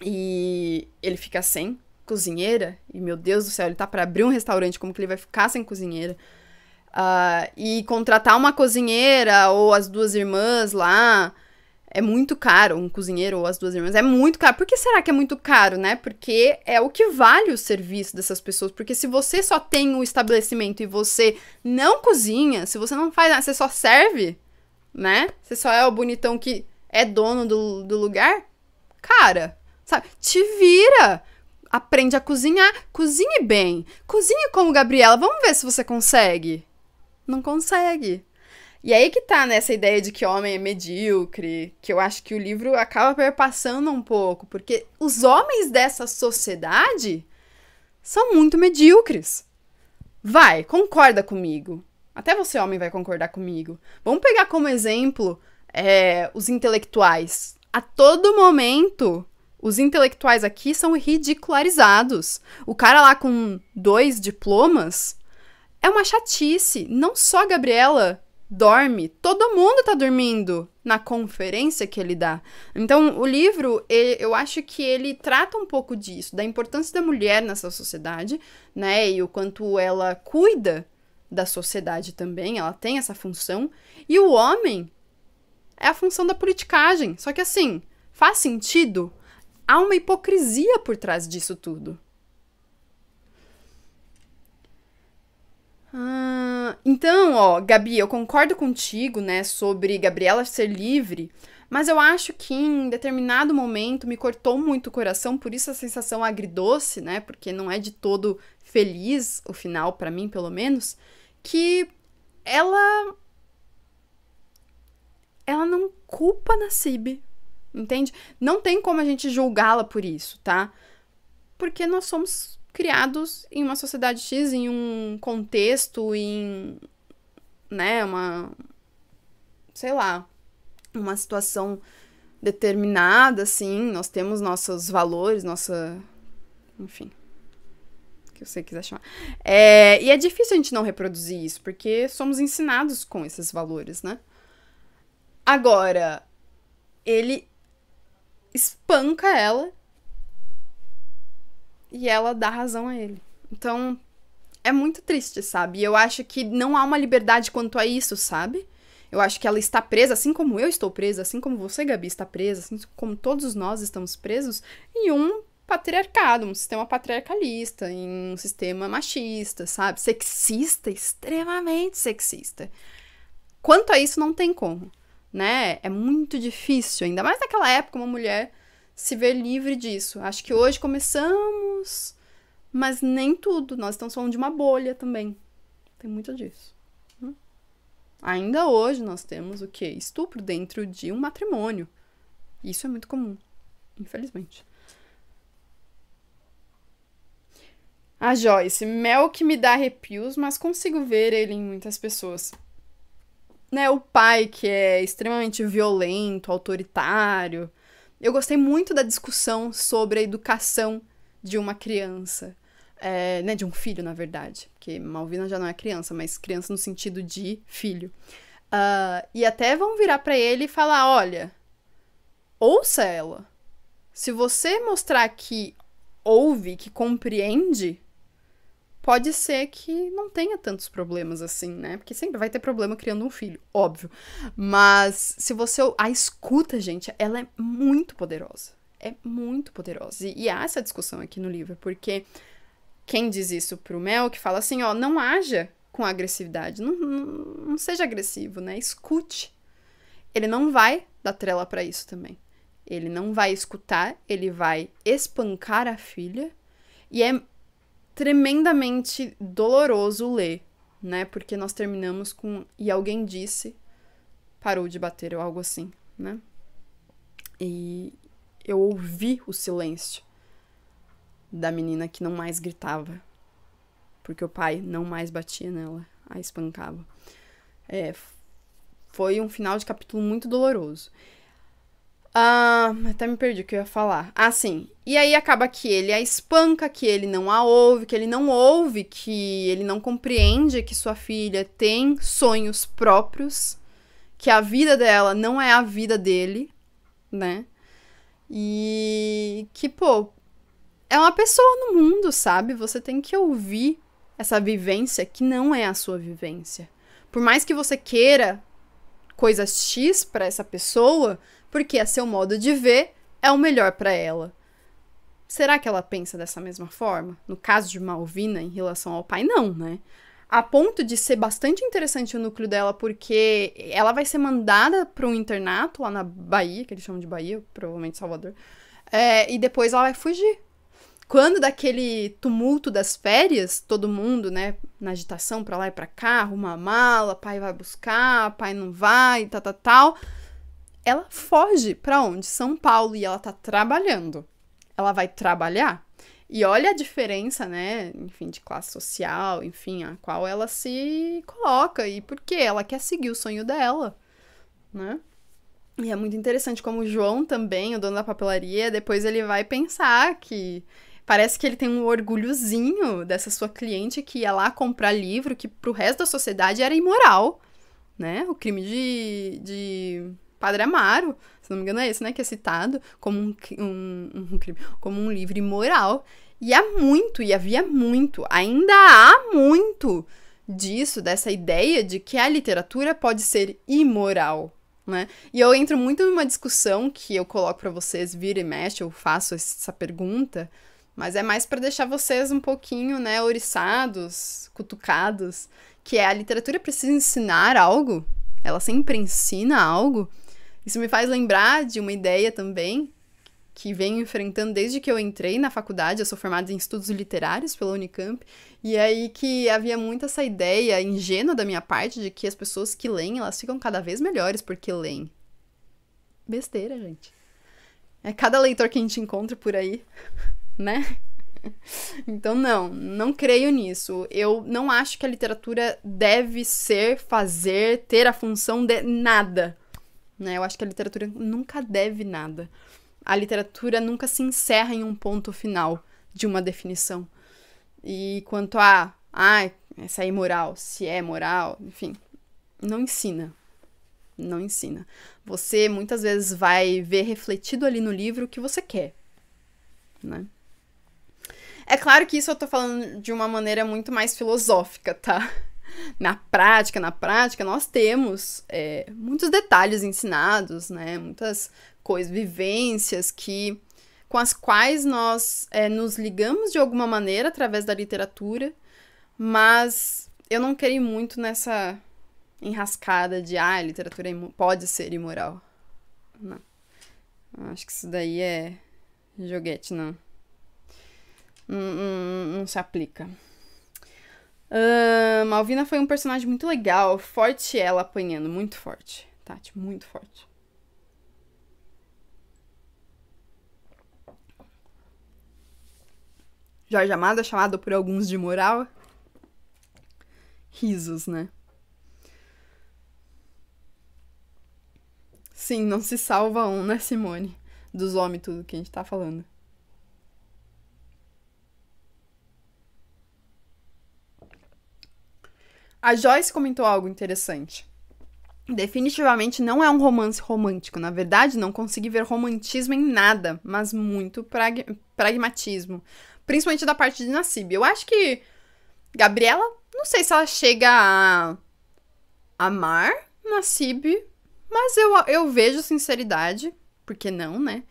e ele fica sem cozinheira, e meu Deus do céu, ele tá para abrir um restaurante, como que ele vai ficar sem cozinheira? Uh, e contratar uma cozinheira ou as duas irmãs lá é muito caro, um cozinheiro ou as duas irmãs, é muito caro. Por que será que é muito caro, né? Porque é o que vale o serviço dessas pessoas. Porque se você só tem um estabelecimento e você não cozinha, se você não faz nada, você só serve, né? Você só é o bonitão que é dono do, do lugar, cara, sabe? Te vira! Aprende a cozinhar, cozinhe bem, cozinhe como Gabriela, vamos ver se você consegue. Não consegue. E aí que tá nessa né, ideia de que homem é medíocre, que eu acho que o livro acaba perpassando um pouco, porque os homens dessa sociedade são muito medíocres. Vai, concorda comigo. Até você, homem, vai concordar comigo. Vamos pegar como exemplo é, os intelectuais. A todo momento, os intelectuais aqui são ridicularizados. O cara lá com dois diplomas é uma chatice. Não só a Gabriela dorme, todo mundo tá dormindo na conferência que ele dá. Então, o livro, eu acho que ele trata um pouco disso, da importância da mulher nessa sociedade, né? E o quanto ela cuida da sociedade também, ela tem essa função. E o homem é a função da politicagem. Só que assim, faz sentido? Há uma hipocrisia por trás disso tudo. Ah, então, ó, Gabi, eu concordo contigo, né, sobre Gabriela ser livre, mas eu acho que em determinado momento me cortou muito o coração, por isso a sensação agridoce, né, porque não é de todo feliz o final para mim, pelo menos, que ela ela não culpa Nasib, entende? Não tem como a gente julgá-la por isso, tá? Porque nós somos criados em uma sociedade X, em um contexto, em né, uma sei lá, uma situação determinada, assim, nós temos nossos valores, nossa, enfim, que você quiser chamar. É, e é difícil a gente não reproduzir isso, porque somos ensinados com esses valores, né? Agora, ele espanca ela e ela dá razão a ele. Então, é muito triste, sabe? E eu acho que não há uma liberdade quanto a isso, sabe? Eu acho que ela está presa, assim como eu estou presa, assim como você, Gabi, está presa, assim como todos nós estamos presos, em um patriarcado, um sistema patriarcalista, em um sistema machista, sabe? Sexista, extremamente sexista. Quanto a isso, não tem como, né? É muito difícil, ainda mais naquela época, uma mulher se ver livre disso. Acho que hoje começamos, mas nem tudo. Nós estamos falando de uma bolha também. Tem muito disso. Hum? Ainda hoje nós temos o que? Estupro dentro de um matrimônio. Isso é muito comum, infelizmente. A ah, Joyce, mel que me dá arrepios, mas consigo ver ele em muitas pessoas. Né, o pai que é extremamente violento, autoritário, eu gostei muito da discussão sobre a educação de uma criança, é, né, de um filho, na verdade, porque Malvina já não é criança, mas criança no sentido de filho. Uh, e até vão virar para ele e falar: olha, ouça ela. Se você mostrar que ouve, que compreende, pode ser que não tenha tantos problemas assim, né? Porque sempre vai ter problema criando um filho, óbvio. Mas se você. A escuta, gente, ela é muito poderosa. É muito poderosa. E, e há essa discussão aqui no livro, porque quem diz isso pro Mel, que fala assim, ó, não haja com agressividade, não, não, não seja agressivo, né? Escute. Ele não vai dar trela para isso também. Ele não vai escutar, ele vai espancar a filha. E é tremendamente doloroso ler, né? Porque nós terminamos com e alguém disse parou de bater ou algo assim, né? E eu ouvi o silêncio da menina que não mais gritava, porque o pai não mais batia nela, a espancava. É, foi um final de capítulo muito doloroso. Ah, até me perdi o que eu ia falar. Ah, sim. E aí acaba que ele a espanca, que ele não a ouve, que ele não ouve, que ele não compreende que sua filha tem sonhos próprios, que a vida dela não é a vida dele, né? E que, pô, é uma pessoa no mundo, sabe? Você tem que ouvir essa vivência que não é a sua vivência. Por mais que você queira coisas X para essa pessoa, porque a é seu modo de ver é o melhor para ela Será que ela pensa dessa mesma forma? No caso de Malvina, em relação ao pai, não, né? A ponto de ser bastante interessante o núcleo dela, porque ela vai ser mandada para um internato lá na Bahia, que eles chamam de Bahia, provavelmente Salvador, é, e depois ela vai fugir. Quando daquele tumulto das férias, todo mundo, né, na agitação para lá e para cá, arruma a mala, pai vai buscar, pai não vai, tal, tal, tal. Ela foge para onde? São Paulo e ela tá trabalhando ela vai trabalhar. E olha a diferença, né, enfim, de classe social, enfim, a qual ela se coloca e por que ela quer seguir o sonho dela, né? E é muito interessante como o João também, o dono da papelaria, depois ele vai pensar que parece que ele tem um orgulhozinho dessa sua cliente que ia lá comprar livro que pro resto da sociedade era imoral, né? O crime de, de Padre Amaro, se não me engano é esse, né, que é citado como um, um, um crime, como um livro imoral. E há muito, e havia muito, ainda há muito disso, dessa ideia de que a literatura pode ser imoral, né? E eu entro muito numa discussão que eu coloco para vocês, vira e mexe, eu faço essa pergunta, mas é mais para deixar vocês um pouquinho, né, oriçados, cutucados, que é a literatura precisa ensinar algo? Ela sempre ensina algo? Isso me faz lembrar de uma ideia também que venho enfrentando desde que eu entrei na faculdade, eu sou formada em estudos literários pela Unicamp, e é aí que havia muito essa ideia ingênua da minha parte de que as pessoas que leem, elas ficam cada vez melhores porque leem. Besteira, gente. É cada leitor que a gente encontra por aí, né? Então, não, não creio nisso. Eu não acho que a literatura deve ser, fazer, ter a função de nada né? Eu acho que a literatura nunca deve nada. A literatura nunca se encerra em um ponto final de uma definição. E quanto a, ah, essa é imoral, se é moral, enfim, não ensina. Não ensina. Você muitas vezes vai ver refletido ali no livro o que você quer, né? É claro que isso eu tô falando de uma maneira muito mais filosófica, tá? na prática, na prática, nós temos é, muitos detalhes ensinados, né? Muitas coisas, vivências que com as quais nós é, nos ligamos de alguma maneira através da literatura, mas eu não queria muito nessa enrascada de ah, literatura é pode ser imoral. Não. Acho que isso daí é joguete, não. Não, não, não se aplica. Uh, Malvina foi um personagem muito legal, forte ela apanhando, muito forte. Tati, muito forte. Jorge Amado é chamado por alguns de moral. Risos, né? Sim, não se salva um, né, Simone? Dos homens, tudo que a gente tá falando. A Joyce comentou algo interessante. Definitivamente não é um romance romântico. Na verdade, não consegui ver romantismo em nada, mas muito prag pragmatismo. Principalmente da parte de Nassib. Eu acho que Gabriela, não sei se ela chega a amar Nassib, mas eu, eu vejo sinceridade, porque não, né?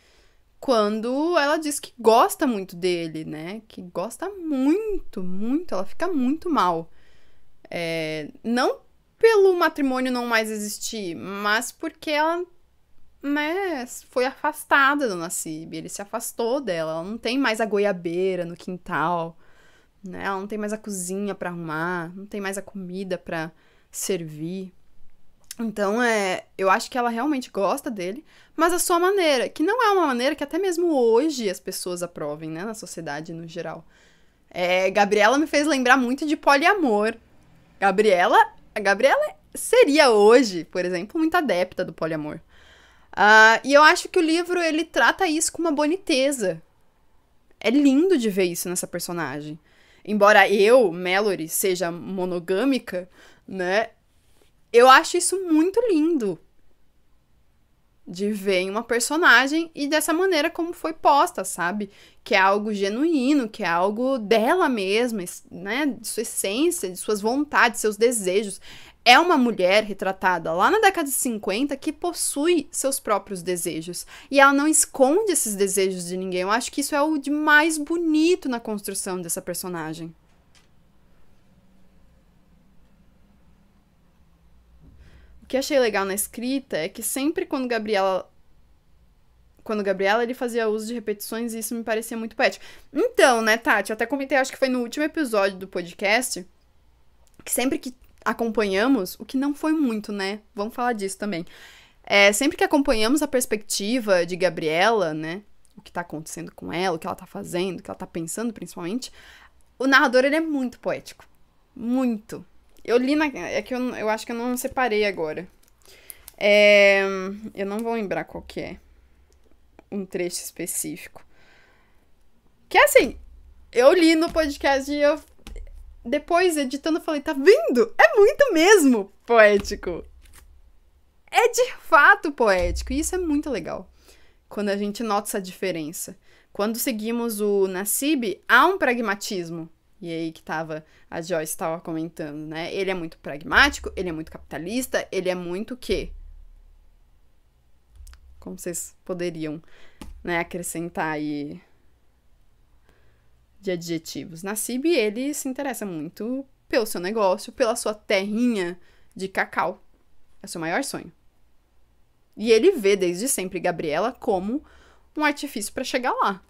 Quando ela diz que gosta muito dele, né? Que gosta muito, muito. Ela fica muito mal. É, não pelo matrimônio não mais existir, mas porque ela né, foi afastada do Nassib. Ele se afastou dela. Ela não tem mais a goiabeira no quintal, né? Ela não tem mais a cozinha para arrumar, não tem mais a comida para servir. Então, é, eu acho que ela realmente gosta dele, mas a sua maneira, que não é uma maneira que até mesmo hoje as pessoas aprovem, né, na sociedade no geral. É, Gabriela me fez lembrar muito de poliamor, Gabriela, a Gabriela seria hoje, por exemplo, muito adepta do poliamor. Uh, e eu acho que o livro ele trata isso com uma boniteza. É lindo de ver isso nessa personagem. Embora eu, Mallory, seja monogâmica, né? Eu acho isso muito lindo de ver em uma personagem e dessa maneira como foi posta, sabe? Que é algo genuíno, que é algo dela mesma, né? De sua essência, de suas vontades, seus desejos. É uma mulher retratada lá na década de 50 que possui seus próprios desejos. E ela não esconde esses desejos de ninguém. Eu acho que isso é o de mais bonito na construção dessa personagem. que achei legal na escrita é que sempre quando Gabriela quando Gabriela ele fazia uso de repetições e isso me parecia muito poético. Então, né, Tati, eu até comentei, acho que foi no último episódio do podcast, que sempre que acompanhamos, o que não foi muito, né? Vamos falar disso também. É, sempre que acompanhamos a perspectiva de Gabriela, né? O que tá acontecendo com ela, o que ela tá fazendo, o que ela tá pensando, principalmente, o narrador ele é muito poético. Muito. Eu li na. É que eu, eu acho que eu não separei agora. É, eu não vou lembrar qual que é um trecho específico. Que é assim, eu li no podcast e eu. Depois, editando, eu falei, tá vendo? É muito mesmo poético. É de fato poético. E isso é muito legal. Quando a gente nota essa diferença. Quando seguimos o Nasib, há um pragmatismo e aí que tava, a Joyce estava comentando, né? Ele é muito pragmático, ele é muito capitalista, ele é muito o quê? Como vocês poderiam, né, acrescentar aí de adjetivos. na Cib ele se interessa muito pelo seu negócio, pela sua terrinha de cacau. É o seu maior sonho. E ele vê desde sempre Gabriela como um artifício para chegar lá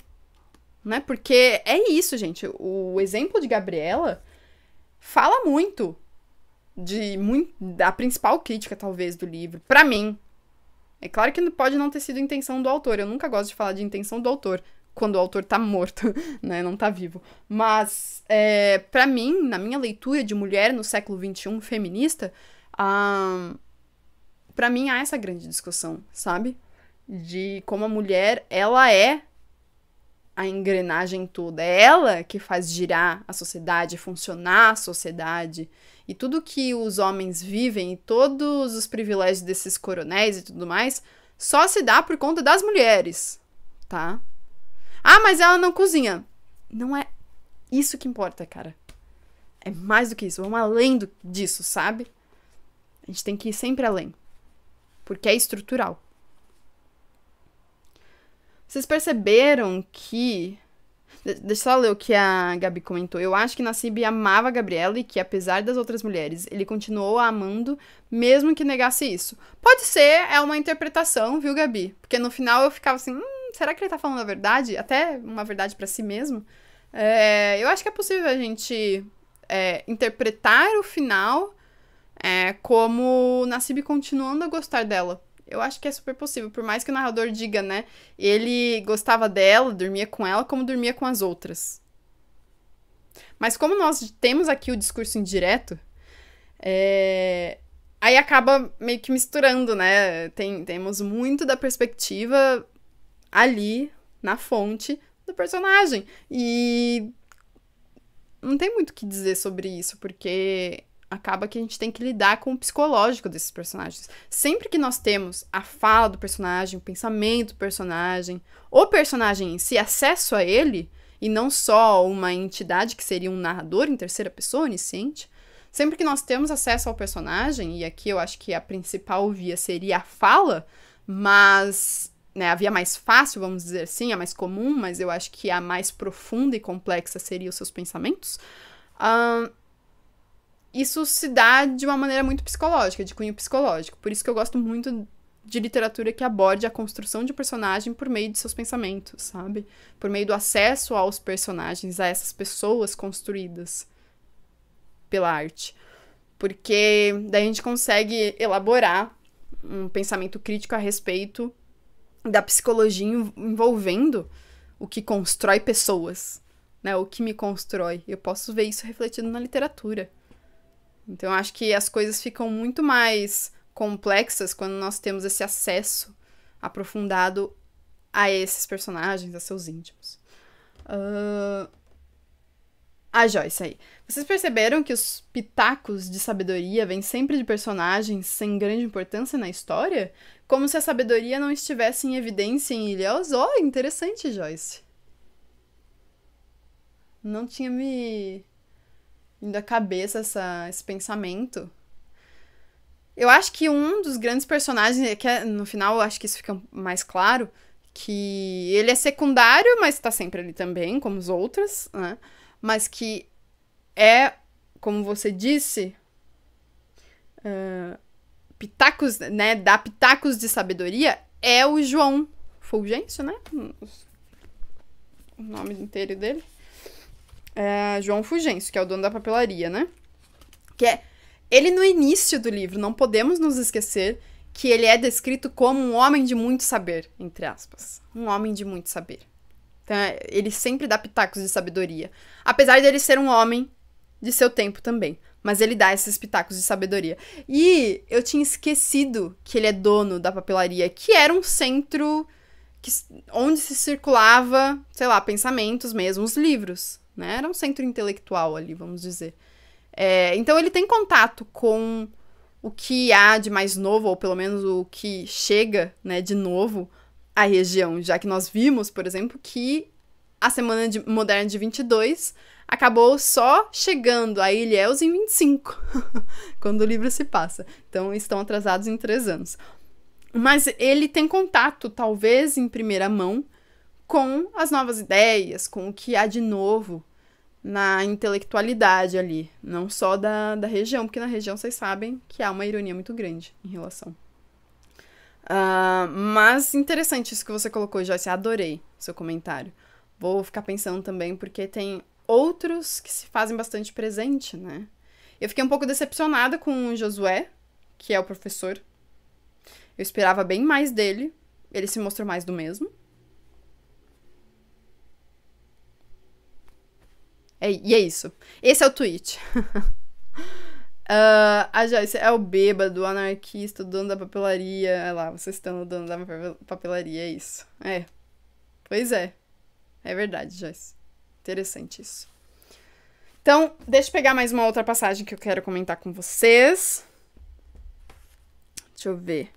né? Porque é isso, gente. O exemplo de Gabriela fala muito de muito, da principal crítica talvez do livro, para mim. É claro que pode não ter sido intenção do autor. Eu nunca gosto de falar de intenção do autor quando o autor tá morto, né? Não tá vivo. Mas é, para mim, na minha leitura de mulher no século XXI feminista, ah, para mim há essa grande discussão, sabe? De como a mulher ela é a engrenagem toda. É ela que faz girar a sociedade, funcionar a sociedade. E tudo que os homens vivem, e todos os privilégios desses coronéis e tudo mais, só se dá por conta das mulheres, tá? Ah, mas ela não cozinha. Não é isso que importa, cara. É mais do que isso. Vamos além do, disso, sabe? A gente tem que ir sempre além. Porque é estrutural. Vocês perceberam que. De deixa eu só ler o que a Gabi comentou. Eu acho que Nassib amava a Gabriela e que, apesar das outras mulheres, ele continuou a amando, mesmo que negasse isso. Pode ser, é uma interpretação, viu, Gabi? Porque no final eu ficava assim, hum, será que ele tá falando a verdade? Até uma verdade para si mesmo. É, eu acho que é possível a gente é, interpretar o final é, como Nassib continuando a gostar dela. Eu acho que é super possível, por mais que o narrador diga, né? Ele gostava dela, dormia com ela como dormia com as outras. Mas como nós temos aqui o discurso indireto, é... aí acaba meio que misturando, né? Tem, temos muito da perspectiva ali, na fonte, do personagem. E não tem muito o que dizer sobre isso, porque acaba que a gente tem que lidar com o psicológico desses personagens. Sempre que nós temos a fala do personagem, o pensamento do personagem, o personagem em si, acesso a ele, e não só uma entidade que seria um narrador em terceira pessoa, onisciente, sempre que nós temos acesso ao personagem, e aqui eu acho que a principal via seria a fala, mas né, a via mais fácil, vamos dizer assim, a mais comum, mas eu acho que a mais profunda e complexa seria os seus pensamentos. Uh, isso se dá de uma maneira muito psicológica, de cunho psicológico. Por isso que eu gosto muito de literatura que aborde a construção de personagem por meio de seus pensamentos, sabe? Por meio do acesso aos personagens, a essas pessoas construídas pela arte. Porque daí a gente consegue elaborar um pensamento crítico a respeito da psicologia envolvendo o que constrói pessoas, né? O que me constrói. Eu posso ver isso refletido na literatura. Então eu acho que as coisas ficam muito mais complexas quando nós temos esse acesso aprofundado a esses personagens, a seus íntimos. Uh... Ah, Joyce aí. Vocês perceberam que os pitacos de sabedoria vêm sempre de personagens sem grande importância na história? Como se a sabedoria não estivesse em evidência em Ilhéus? Oh, interessante, Joyce. Não tinha me da cabeça essa, esse pensamento. Eu acho que um dos grandes personagens, é que é, no final acho que isso fica mais claro, que ele é secundário, mas tá sempre ali também, como os outros, né? Mas que é, como você disse, uh, pitacos, né? Dá pitacos de sabedoria é o João Fulgêncio, né? O nome inteiro dele é, João Fugêncio, que é o dono da papelaria, né? Que é ele no início do livro, não podemos nos esquecer que ele é descrito como um homem de muito saber, entre aspas. Um homem de muito saber. Então, é, ele sempre dá pitacos de sabedoria. Apesar dele ser um homem de seu tempo também. Mas ele dá esses pitacos de sabedoria. E eu tinha esquecido que ele é dono da papelaria, que era um centro que, onde se circulava, sei lá, pensamentos mesmo, os livros né? Era um centro intelectual ali, vamos dizer. É, então ele tem contato com o que há de mais novo, ou pelo menos o que chega, né, de novo à região, já que nós vimos, por exemplo, que a Semana de, Moderna de 22 acabou só chegando a Ilhéus em 25, quando o livro se passa. Então estão atrasados em três anos. Mas ele tem contato, talvez em primeira mão, com as novas ideias, com o que há de novo na intelectualidade ali, não só da, da região, porque na região vocês sabem que há uma ironia muito grande em relação. Uh, mas interessante isso que você colocou, Joyce, adorei seu comentário. Vou ficar pensando também, porque tem outros que se fazem bastante presente, né? Eu fiquei um pouco decepcionada com o Josué, que é o professor. Eu esperava bem mais dele, ele se mostrou mais do mesmo. É, e é isso. Esse é o tweet. Uh, a Joyce é o bêbado, o anarquista, o dono da papelaria. Olha é lá, vocês estão no dono da papelaria, é isso. É. Pois é. É verdade, Joyce. Interessante isso. Então, deixa eu pegar mais uma outra passagem que eu quero comentar com vocês. Deixa eu ver.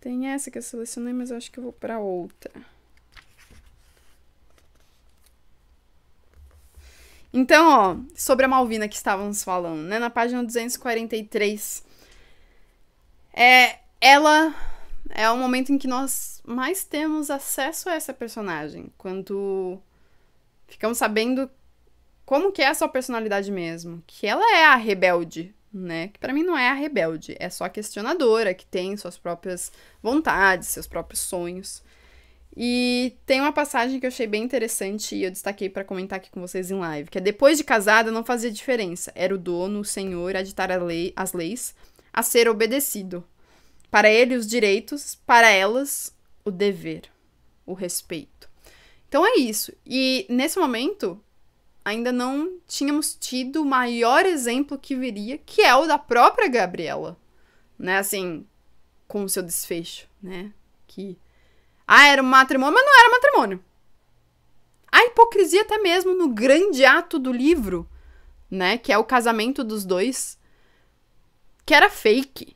Tem essa que eu selecionei, mas eu acho que eu vou para outra. Então, ó, sobre a Malvina que estávamos falando, né? Na página 243. É, ela é o momento em que nós mais temos acesso a essa personagem. Quando ficamos sabendo como que é a sua personalidade mesmo. Que ela é a rebelde, né? Que para mim não é a rebelde, é só a questionadora, que tem suas próprias vontades, seus próprios sonhos. E tem uma passagem que eu achei bem interessante e eu destaquei para comentar aqui com vocês em live, que é depois de casada não fazia diferença, era o dono, o senhor, a ditar a lei, as leis, a ser obedecido. Para ele os direitos, para elas o dever, o respeito. Então é isso. E nesse momento ainda não tínhamos tido o maior exemplo que viria, que é o da própria Gabriela, né? Assim, com o seu desfecho, né? Que ah, era um matrimônio, mas não era matrimônio. A hipocrisia até mesmo no grande ato do livro, né, que é o casamento dos dois, que era fake,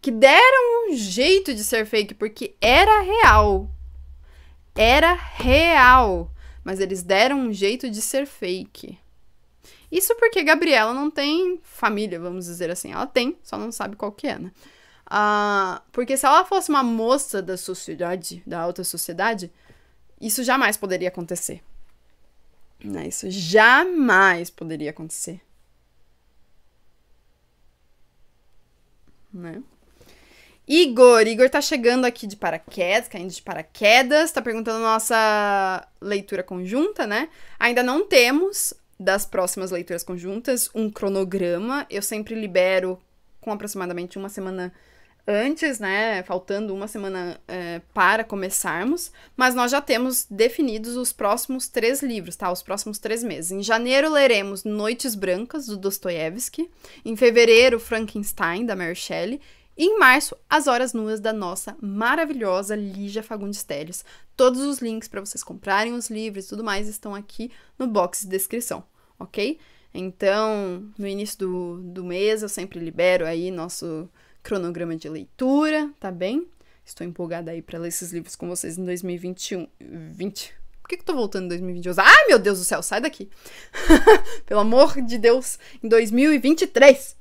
que deram um jeito de ser fake porque era real. Era real, mas eles deram um jeito de ser fake. Isso porque Gabriela não tem família, vamos dizer assim. Ela tem, só não sabe qual que é, né? Ah, porque se ela fosse uma moça da sociedade, da alta sociedade, isso jamais poderia acontecer. Né? Isso jamais poderia acontecer. Né? Igor, Igor tá chegando aqui de paraquedas, caindo de paraquedas, tá perguntando nossa leitura conjunta, né? Ainda não temos das próximas leituras conjuntas um cronograma. Eu sempre libero com aproximadamente uma semana antes, né? Faltando uma semana é, para começarmos, mas nós já temos definidos os próximos três livros, tá? Os próximos três meses. Em janeiro leremos Noites Brancas, do Dostoiévski, em fevereiro, Frankenstein, da Mary Shelley. E em março, as horas nuas da nossa maravilhosa Lígia Fagundes Telles Todos os links para vocês comprarem os livros e tudo mais estão aqui no box de descrição, ok? Então, no início do, do mês, eu sempre libero aí nosso cronograma de leitura, tá bem? Estou empolgada aí para ler esses livros com vocês em 2021. 20. Por que, que eu tô voltando em 2022? Ai, meu Deus do céu, sai daqui! Pelo amor de Deus, em 2023!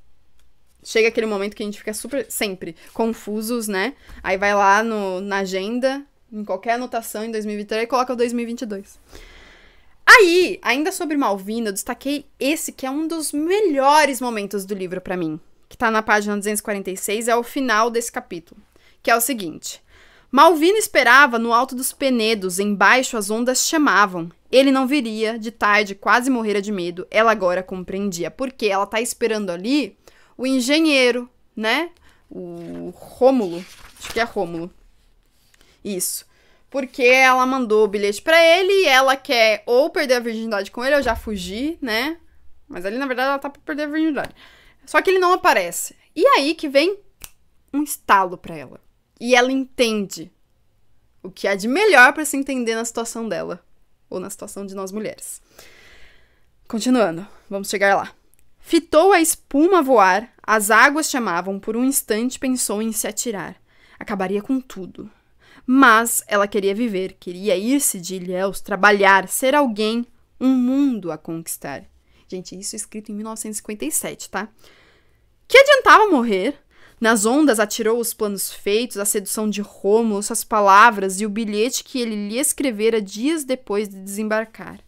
Chega aquele momento que a gente fica super, sempre confusos, né? Aí vai lá no, na agenda, em qualquer anotação em 2023 e coloca o 2022. Aí, ainda sobre Malvina, eu destaquei esse que é um dos melhores momentos do livro para mim que está na página 246, é o final desse capítulo, que é o seguinte: Malvino esperava no alto dos penedos, embaixo as ondas chamavam. Ele não viria, de tarde quase morrera de medo. Ela agora compreendia, porque ela tá esperando ali o engenheiro, né? O Rômulo, acho que é Rômulo. Isso. Porque ela mandou o bilhete para ele e ela quer ou perder a virgindade com ele, ou já fugir, né? Mas ali, na verdade, ela tá pra perder a virgindade. Só que ele não aparece. E aí que vem um estalo para ela. E ela entende o que há de melhor para se entender na situação dela ou na situação de nós mulheres. Continuando, vamos chegar lá. Fitou a espuma voar, as águas chamavam, por um instante pensou em se atirar. Acabaria com tudo. Mas ela queria viver, queria ir-se de Ilhéus, trabalhar, ser alguém, um mundo a conquistar. Gente, isso é escrito em 1957, tá? Que adiantava morrer? Nas ondas atirou os planos feitos, a sedução de Rômulo, suas palavras e o bilhete que ele lhe escrevera dias depois de desembarcar.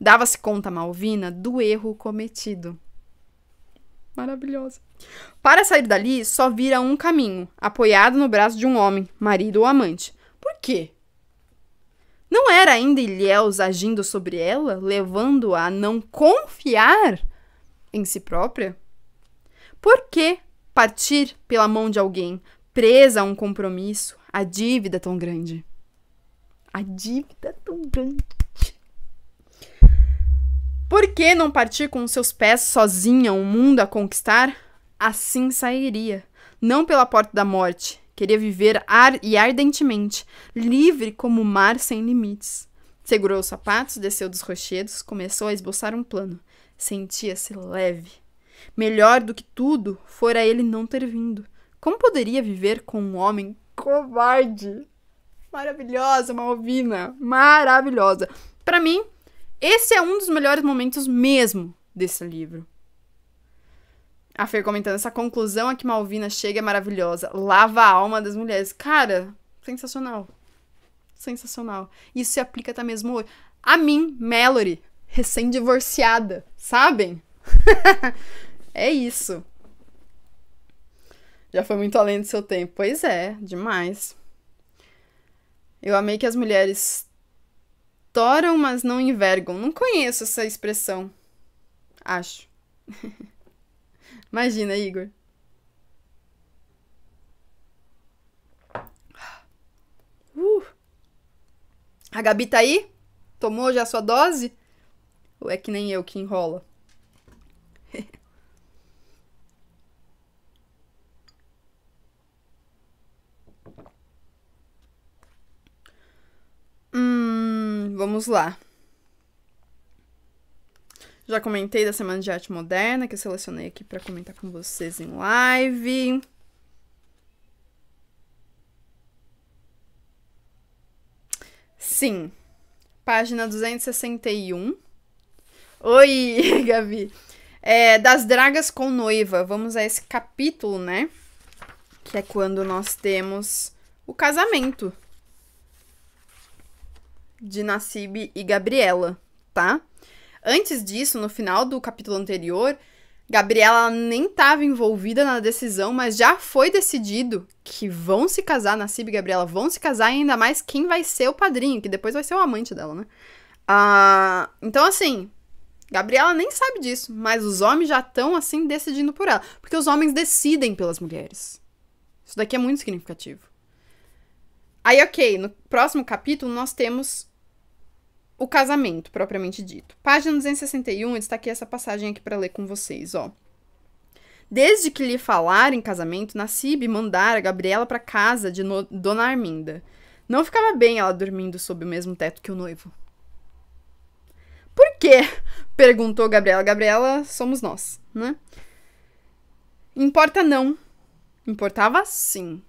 Dava-se conta Malvina do erro cometido. Maravilhosa. Para sair dali, só vira um caminho, apoiado no braço de um homem, marido ou amante. Por quê? Não era ainda Ilhéus agindo sobre ela, levando-a a não confiar em si própria? Por que partir pela mão de alguém presa a um compromisso, a dívida tão grande? A dívida tão grande. Por que não partir com seus pés sozinha um mundo a conquistar? Assim sairia, não pela porta da morte. Queria viver ar e ardentemente, livre como o mar sem limites. Segurou os sapatos, desceu dos rochedos, começou a esboçar um plano. Sentia-se leve. Melhor do que tudo fora ele não ter vindo. Como poderia viver com um homem covarde? Maravilhosa, Malvina. Maravilhosa. Para mim, esse é um dos melhores momentos mesmo desse livro. A Fer comentando, essa conclusão a que Malvina chega é maravilhosa. Lava a alma das mulheres. Cara, sensacional. Sensacional. Isso se aplica até mesmo hoje. A mim, Mallory, recém-divorciada, sabem? É isso. Já foi muito além do seu tempo. Pois é, demais. Eu amei que as mulheres toram, mas não envergam. Não conheço essa expressão. Acho. Imagina, Igor. Uh. A Gabi tá aí? Tomou já a sua dose? Ou é que nem eu que enrola? Hum, vamos lá. Já comentei da Semana de Arte Moderna, que eu selecionei aqui para comentar com vocês em live. Sim. Página 261. Oi, Gabi. É, das dragas com noiva. Vamos a esse capítulo, né? Que é quando nós temos o casamento de Nassib e Gabriela, tá? Antes disso, no final do capítulo anterior, Gabriela nem estava envolvida na decisão, mas já foi decidido que vão se casar, Nassib e Gabriela vão se casar, e ainda mais quem vai ser o padrinho, que depois vai ser o amante dela, né? Ah, então, assim, Gabriela nem sabe disso, mas os homens já estão, assim, decidindo por ela. Porque os homens decidem pelas mulheres. Isso daqui é muito significativo. Aí, ok, no próximo capítulo nós temos o casamento, propriamente dito. Página 261, eu destaquei essa passagem aqui para ler com vocês, ó. Desde que lhe falaram em casamento, Nassib mandara Gabriela para casa de no... Dona Arminda. Não ficava bem ela dormindo sob o mesmo teto que o noivo. Por quê? Perguntou Gabriela. Gabriela somos nós, né? Importa não. Importava sim.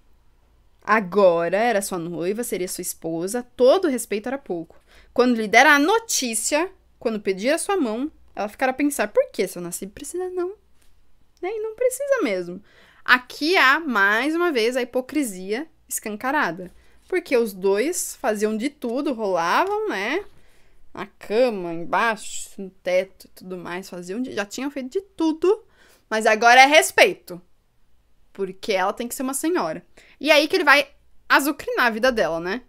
Agora era sua noiva, seria sua esposa, todo respeito era pouco. Quando lhe der a notícia, quando pedir a sua mão, ela ficará a pensar: por que eu nasci precisa não? nem E não precisa mesmo. Aqui há, mais uma vez, a hipocrisia escancarada. Porque os dois faziam de tudo, rolavam, né? Na cama, embaixo, no teto e tudo mais, faziam de, já tinham feito de tudo, mas agora é respeito. Porque ela tem que ser uma senhora. E aí que ele vai azucrinar a vida dela, né?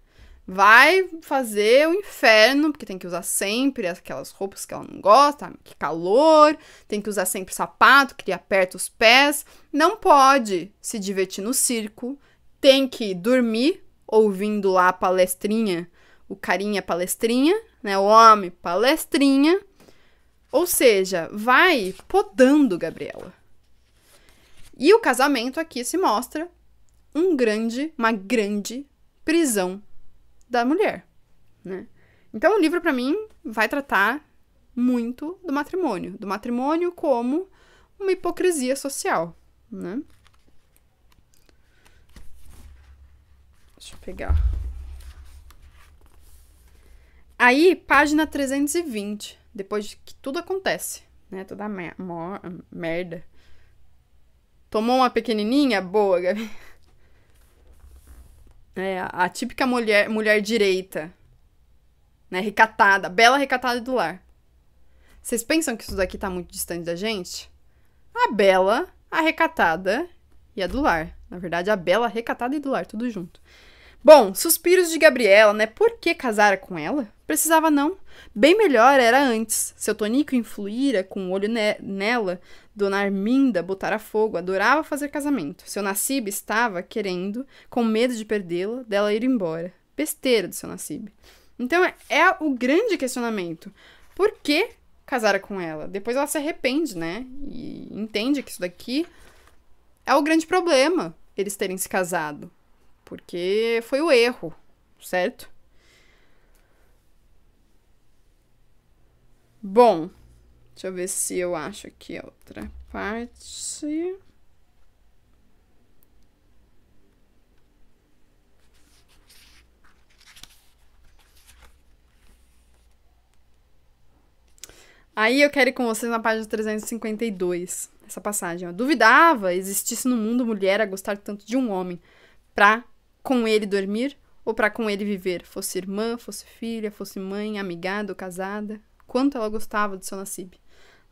vai fazer o inferno, porque tem que usar sempre aquelas roupas que ela não gosta, que calor, tem que usar sempre sapato que lhe aperta os pés, não pode se divertir no circo, tem que dormir ouvindo lá a palestrinha, o carinha palestrinha, né, o homem palestrinha. Ou seja, vai podando Gabriela. E o casamento aqui se mostra um grande, uma grande prisão da mulher, né? Então, o livro, para mim, vai tratar muito do matrimônio. Do matrimônio como uma hipocrisia social, né? Deixa eu pegar. Aí, página 320, depois que tudo acontece, né? Toda a merda. Tomou uma pequenininha? Boa, Gabi. É, a típica mulher, mulher direita. Né? Recatada, bela recatada do lar. Vocês pensam que isso daqui tá muito distante da gente? A bela, a recatada e a do lar. Na verdade, a bela, recatada e do lar, tudo junto. Bom, suspiros de Gabriela, né? Por que casara com ela? Precisava não. Bem melhor era antes. Seu Tonico influíra com o um olho ne nela. Dona Arminda botara fogo, adorava fazer casamento. Seu Nasib estava querendo, com medo de perdê-la, dela ir embora. Besteira do seu Nasib. Então é, é o grande questionamento. Por que casara com ela? Depois ela se arrepende, né? E entende que isso daqui é o grande problema, eles terem se casado porque foi o erro, certo? Bom, deixa eu ver se eu acho aqui a outra parte. Aí eu quero ir com vocês na página 352, essa passagem. Eu duvidava existisse no mundo mulher a gostar tanto de um homem. Pra com ele dormir ou para com ele viver, fosse irmã, fosse filha, fosse mãe, amigada ou casada, quanto ela gostava do seu Nassib,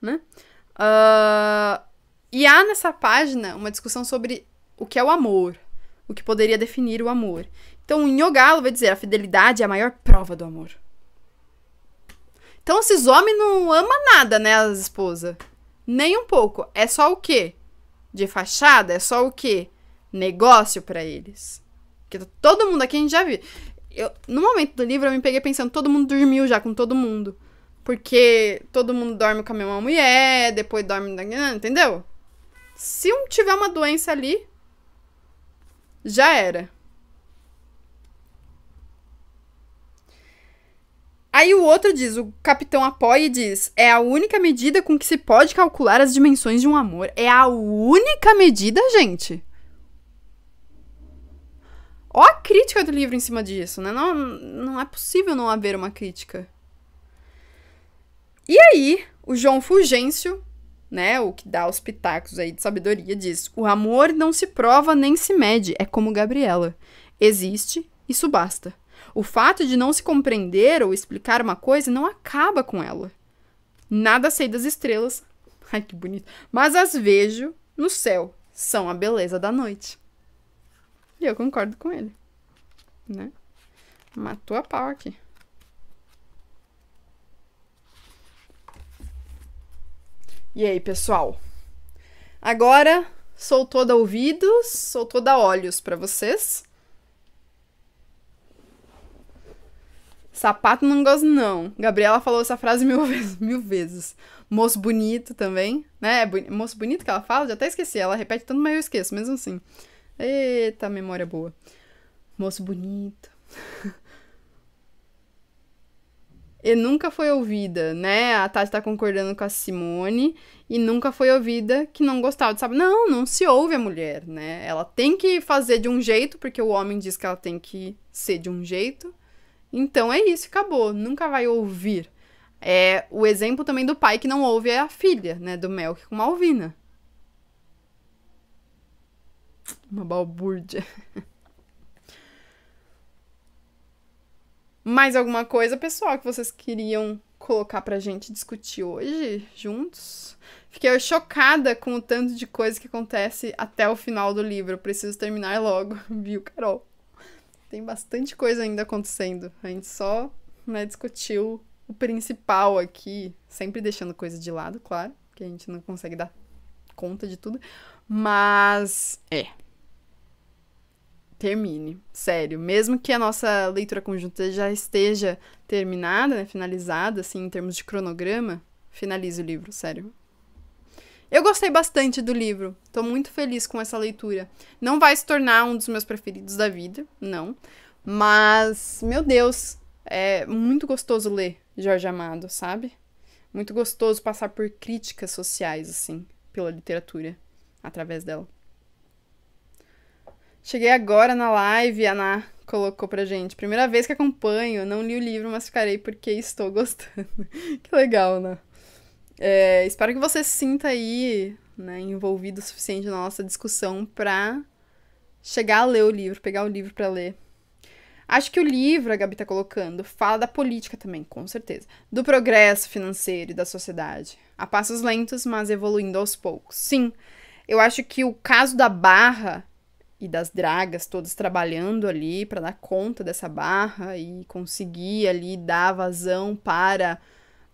né? Uh, e há nessa página uma discussão sobre o que é o amor, o que poderia definir o amor. Então, o nhogalo vai dizer, a fidelidade é a maior prova do amor. Então, esses homens não amam nada, né, as esposas? Nem um pouco. É só o quê? De fachada? É só o quê? Negócio para eles. Porque tá todo mundo aqui a gente já viu. Eu, no momento do livro, eu me peguei pensando, todo mundo dormiu já com todo mundo. Porque todo mundo dorme com a mesma mulher, depois dorme. Entendeu? Se um tiver uma doença ali, já era. Aí o outro diz, o capitão apoia e diz: é a única medida com que se pode calcular as dimensões de um amor. É a única medida, gente. Ó a crítica do livro em cima disso, né? Não, não é possível não haver uma crítica. E aí, o João Fulgêncio, né, o que dá os pitacos aí de sabedoria, diz: O amor não se prova nem se mede, é como Gabriela. Existe, isso basta. O fato de não se compreender ou explicar uma coisa não acaba com ela. Nada sei das estrelas. Ai, que bonito. Mas as vejo no céu. São a beleza da noite. E eu concordo com ele, né? Matou a pau aqui. E aí, pessoal? Agora sou toda ouvidos, sou toda olhos para vocês. Sapato não gosto, não. Gabriela falou essa frase mil vezes. Mil vezes. Moço bonito também, né? É moço bonito que ela fala, já até esqueci. Ela repete tanto, mas eu esqueço, mesmo assim. Eita, memória é boa. Moço bonito. e nunca foi ouvida, né? A Tati tá concordando com a Simone. E nunca foi ouvida que não gostava, sabe? Não, não se ouve a mulher, né? Ela tem que fazer de um jeito, porque o homem diz que ela tem que ser de um jeito. Então é isso, acabou. Nunca vai ouvir. É o exemplo também do pai que não ouve é a filha, né? Do Melk com Malvina uma balbúrdia. Mais alguma coisa, pessoal, que vocês queriam colocar pra gente discutir hoje juntos? Fiquei chocada com o tanto de coisa que acontece até o final do livro. preciso terminar logo, viu, Carol? Tem bastante coisa ainda acontecendo. A gente só né, discutiu o principal aqui, sempre deixando coisa de lado, claro, que a gente não consegue dar conta de tudo. Mas é. Termine, sério. Mesmo que a nossa leitura conjunta já esteja terminada, né, finalizada, assim, em termos de cronograma, finalize o livro, sério. Eu gostei bastante do livro. Tô muito feliz com essa leitura. Não vai se tornar um dos meus preferidos da vida, não. Mas, meu Deus, é muito gostoso ler Jorge Amado, sabe? Muito gostoso passar por críticas sociais, assim, pela literatura através dela. Cheguei agora na live, Ana colocou pra gente. Primeira vez que acompanho, não li o livro, mas ficarei porque estou gostando. que legal, né? É, espero que você se sinta aí né, envolvido o suficiente na nossa discussão pra chegar a ler o livro, pegar o livro para ler. Acho que o livro, a Gabi tá colocando, fala da política também, com certeza. Do progresso financeiro e da sociedade. A passos lentos, mas evoluindo aos poucos. Sim. Sim. Eu acho que o caso da barra e das dragas todas trabalhando ali para dar conta dessa barra e conseguir ali dar vazão para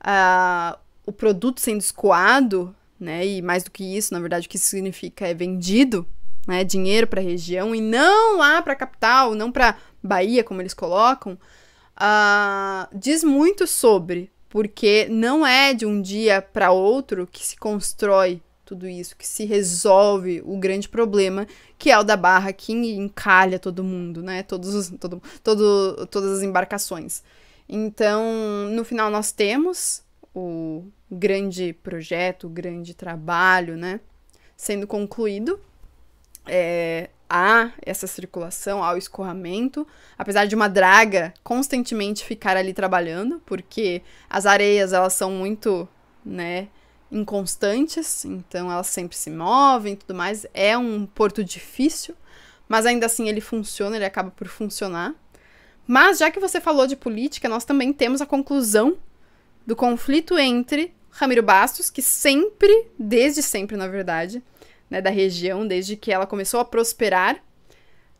uh, o produto sendo escoado, né? E mais do que isso, na verdade, o que isso significa é vendido, né? Dinheiro para a região e não lá para a capital, não para Bahia, como eles colocam, uh, diz muito sobre porque não é de um dia para outro que se constrói tudo isso, que se resolve o grande problema, que é o da barra que encalha todo mundo, né? Todos, todo, todo, todas as embarcações. Então, no final, nós temos o grande projeto, o grande trabalho, né? Sendo concluído. É, há essa circulação, ao escorramento, apesar de uma draga constantemente ficar ali trabalhando, porque as areias elas são muito, né, inconstantes, então elas sempre se movem e tudo mais. É um porto difícil, mas ainda assim ele funciona, ele acaba por funcionar. Mas já que você falou de política, nós também temos a conclusão do conflito entre Ramiro Bastos, que sempre, desde sempre na verdade, né, da região, desde que ela começou a prosperar,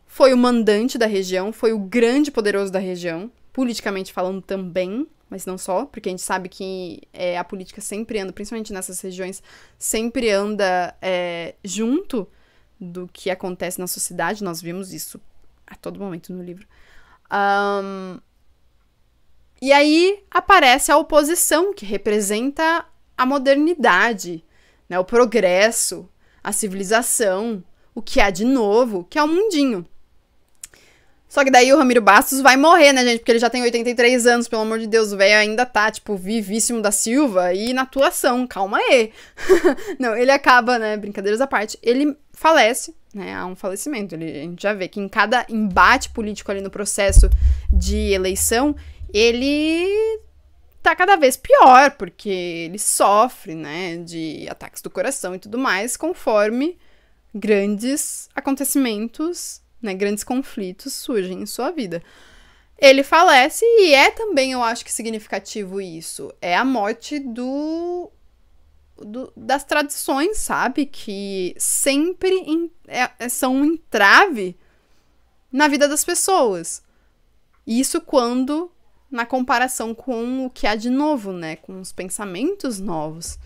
foi o mandante da região, foi o grande poderoso da região, politicamente falando também, mas não só, porque a gente sabe que é, a política sempre anda, principalmente nessas regiões, sempre anda é, junto do que acontece na sociedade. Nós vimos isso a todo momento no livro. Um, e aí aparece a oposição, que representa a modernidade, né, o progresso, a civilização, o que há de novo, que é o mundinho. Só que daí o Ramiro Bastos vai morrer, né, gente? Porque ele já tem 83 anos, pelo amor de Deus, o velho ainda tá, tipo, vivíssimo da Silva e na atuação, calma aí. não, ele acaba, né, brincadeiras à parte, ele falece, né, há um falecimento. Ele, a gente já vê que em cada embate político ali no processo de eleição, ele tá cada vez pior, porque ele sofre, né, de ataques do coração e tudo mais, conforme grandes acontecimentos né? Grandes conflitos surgem em sua vida. Ele falece e é também, eu acho que significativo isso. É a morte do, do das tradições, sabe? Que sempre in, é, é, são um entrave na vida das pessoas. Isso quando na comparação com o que há de novo, né? Com os pensamentos novos.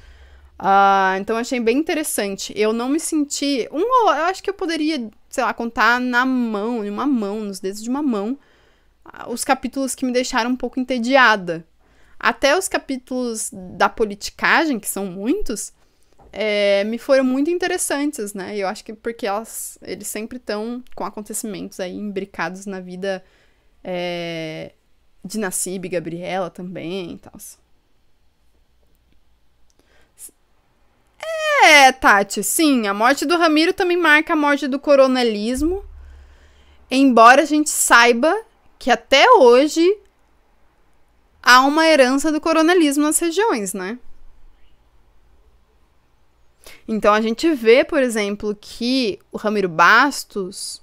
Uh, então achei bem interessante. Eu não me senti. Um, eu acho que eu poderia sei lá, contar na mão, em uma mão, nos dedos de uma mão, os capítulos que me deixaram um pouco entediada. Até os capítulos da politicagem, que são muitos, é, me foram muito interessantes, né? eu acho que porque elas, eles sempre estão com acontecimentos aí imbricados na vida é, de Nassib, Gabriela também e tal. É, Tati, sim, a morte do Ramiro também marca a morte do coronelismo. Embora a gente saiba que até hoje há uma herança do coronelismo nas regiões, né? Então a gente vê, por exemplo, que o Ramiro Bastos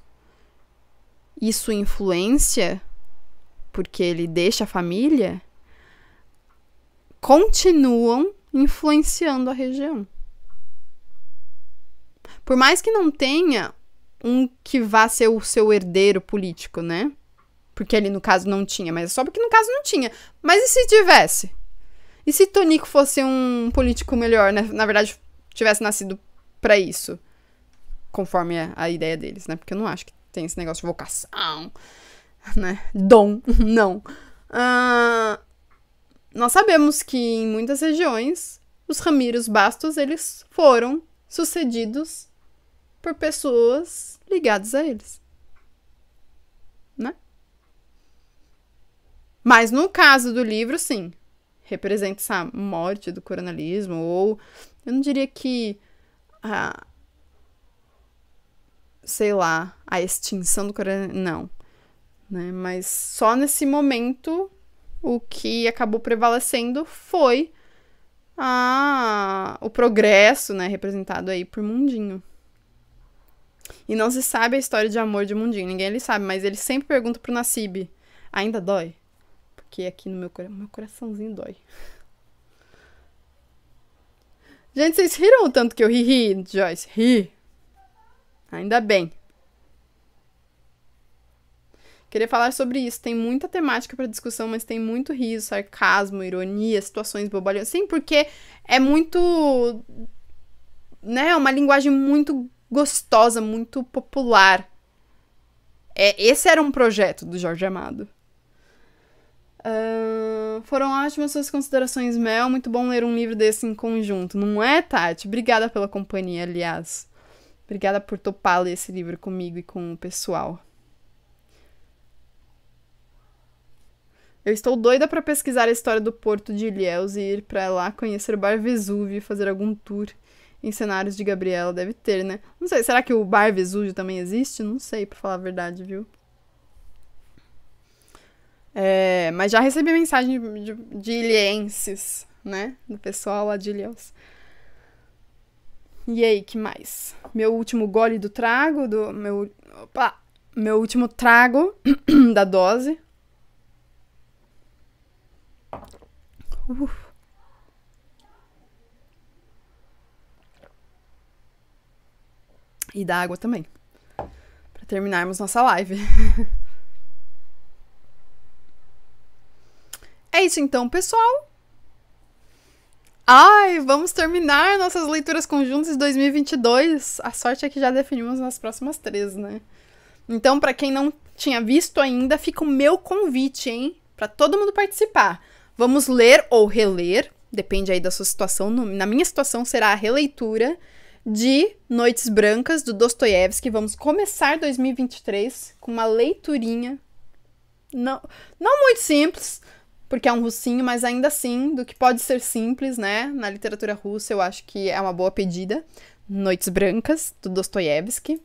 e sua influência, porque ele deixa a família, continuam influenciando a região. Por mais que não tenha um que vá ser o seu herdeiro político, né? Porque ele no caso não tinha, mas é só porque no caso não tinha. Mas e se tivesse? E se Tonico fosse um político melhor, né? na verdade tivesse nascido para isso? Conforme a, é a, ideia deles, né? Porque eu não acho que tem esse negócio de vocação, né? Dom, não. Uh, nós sabemos que em muitas regiões os Ramiros Bastos eles foram sucedidos por pessoas ligadas a eles. Né? Mas no caso do livro, sim, representa essa morte do coronalismo, ou eu não diria que a, sei lá, a extinção do coronalismo, não. Né? Mas só nesse momento o que acabou prevalecendo foi a, o progresso, né, representado aí por Mundinho. E não se sabe a história de amor de Mundinho, ninguém ele sabe, mas ele sempre pergunta pro Nasib: ainda dói? Porque aqui no meu, meu coraçãozinho dói. Gente, vocês riram o tanto que eu ri, ri, Joyce? Ri. Ainda bem. Queria falar sobre isso. Tem muita temática para discussão, mas tem muito riso, sarcasmo, ironia, situações bobalhões. Sim, porque é muito. Né? É uma linguagem muito gostosa, muito popular. É, esse era um projeto do Jorge Amado. Uh, foram ótimas suas considerações, Mel. Muito bom ler um livro desse em conjunto, não é, Tati? Obrigada pela companhia, aliás. Obrigada por topar ler esse livro comigo e com o pessoal. Eu estou doida para pesquisar a história do Porto de Ilhéus e ir para lá conhecer o Bar Vesúvio e fazer algum tour em cenários de Gabriela, deve ter, né? Não sei, será que o Bar Vesúvio também existe? Não sei, pra falar a verdade, viu? É, mas já recebi mensagem de, de, de ilhenses, né? Do pessoal lá de Ilhéus. E aí, que mais? Meu último gole do trago, do meu... Opa! Meu último trago da dose. Ufa! Uh. E da água também. Para terminarmos nossa live. é isso então, pessoal. Ai, vamos terminar nossas leituras conjuntas de 2022. A sorte é que já definimos nas próximas três, né? Então, para quem não tinha visto ainda, fica o meu convite, hein? Para todo mundo participar. Vamos ler ou reler, depende aí da sua situação. na minha situação será a releitura de Noites Brancas, do Dostoiévski. Vamos começar 2023 com uma leiturinha. Não, não muito simples, porque é um russinho, mas ainda assim, do que pode ser simples, né? Na literatura russa, eu acho que é uma boa pedida. Noites Brancas, do Dostoiévski.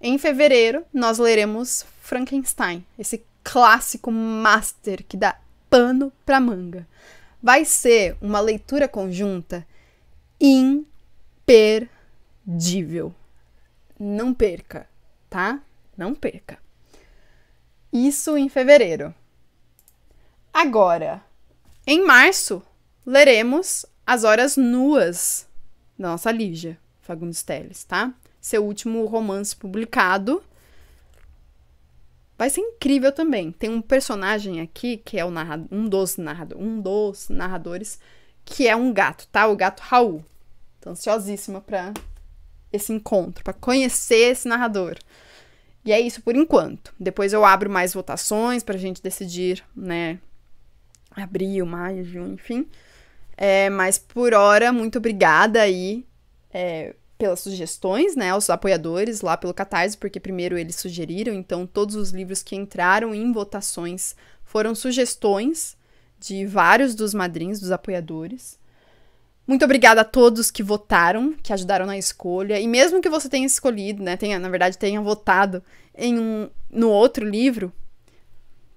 Em fevereiro, nós leremos Frankenstein, esse clássico master que dá pano pra manga. Vai ser uma leitura conjunta imperfeita imperdível. Não perca, tá? Não perca. Isso em fevereiro. Agora, em março, leremos As Horas Nuas da nossa Lígia Fagundes Telles, tá? Seu último romance publicado. Vai ser incrível também. Tem um personagem aqui que é o um dos narradores, um dos narradores que é um gato, tá? O gato Raul. Tô ansiosíssima pra esse encontro, para conhecer esse narrador. E é isso por enquanto. Depois eu abro mais votações para a gente decidir, né? Abril, maio, junho, enfim. É, mas por hora, muito obrigada aí é, pelas sugestões, né? Aos apoiadores lá pelo Catarse, porque primeiro eles sugeriram, então todos os livros que entraram em votações foram sugestões de vários dos madrinhos, dos apoiadores. Muito obrigada a todos que votaram, que ajudaram na escolha. E mesmo que você tenha escolhido, né, tenha, na verdade, tenha votado em um no outro livro,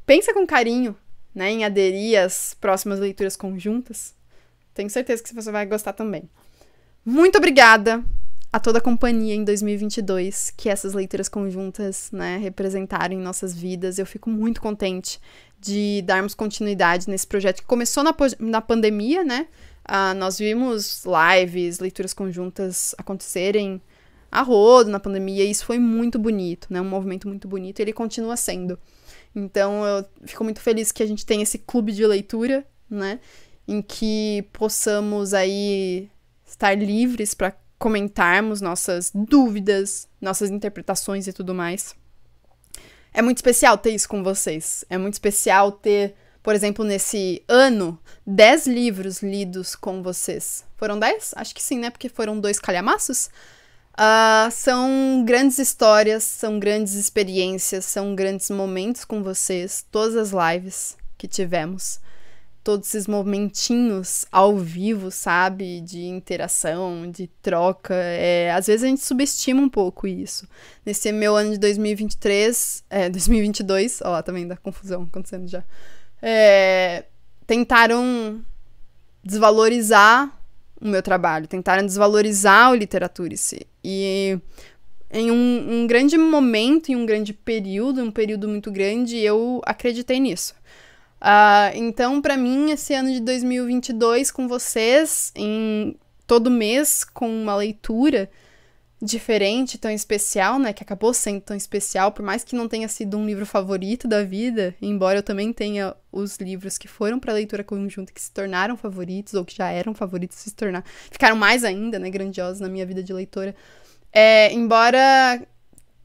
pensa com carinho, né, em aderir às próximas leituras conjuntas. Tenho certeza que você vai gostar também. Muito obrigada a toda a companhia em 2022 que essas leituras conjuntas, né, representaram em nossas vidas. Eu fico muito contente de darmos continuidade nesse projeto que começou na, na pandemia, né? Uh, nós vimos lives, leituras conjuntas acontecerem a rodo na pandemia, e isso foi muito bonito, né? Um movimento muito bonito, e ele continua sendo. Então, eu fico muito feliz que a gente tem esse clube de leitura, né? Em que possamos aí estar livres para comentarmos nossas dúvidas, nossas interpretações e tudo mais. É muito especial ter isso com vocês. É muito especial ter por exemplo, nesse ano, 10 livros lidos com vocês. Foram 10? Acho que sim, né? Porque foram dois calhamaços. Uh, são grandes histórias, são grandes experiências, são grandes momentos com vocês. Todas as lives que tivemos, todos esses momentinhos ao vivo, sabe? De interação, de troca. É, às vezes a gente subestima um pouco isso. Nesse meu ano de 2023, é, 2022, ó, também dá confusão acontecendo já é, tentaram desvalorizar o meu trabalho, tentaram desvalorizar o literatura em si. E em um, um, grande momento, em um grande período, um período muito grande, eu acreditei nisso. Uh, então, para mim, esse ano de 2022 com vocês, em todo mês com uma leitura, diferente, tão especial, né? Que acabou sendo tão especial, por mais que não tenha sido um livro favorito da vida, embora eu também tenha os livros que foram para leitura conjunta que se tornaram favoritos ou que já eram favoritos se tornar, ficaram mais ainda, né, grandiosos na minha vida de leitora. É, embora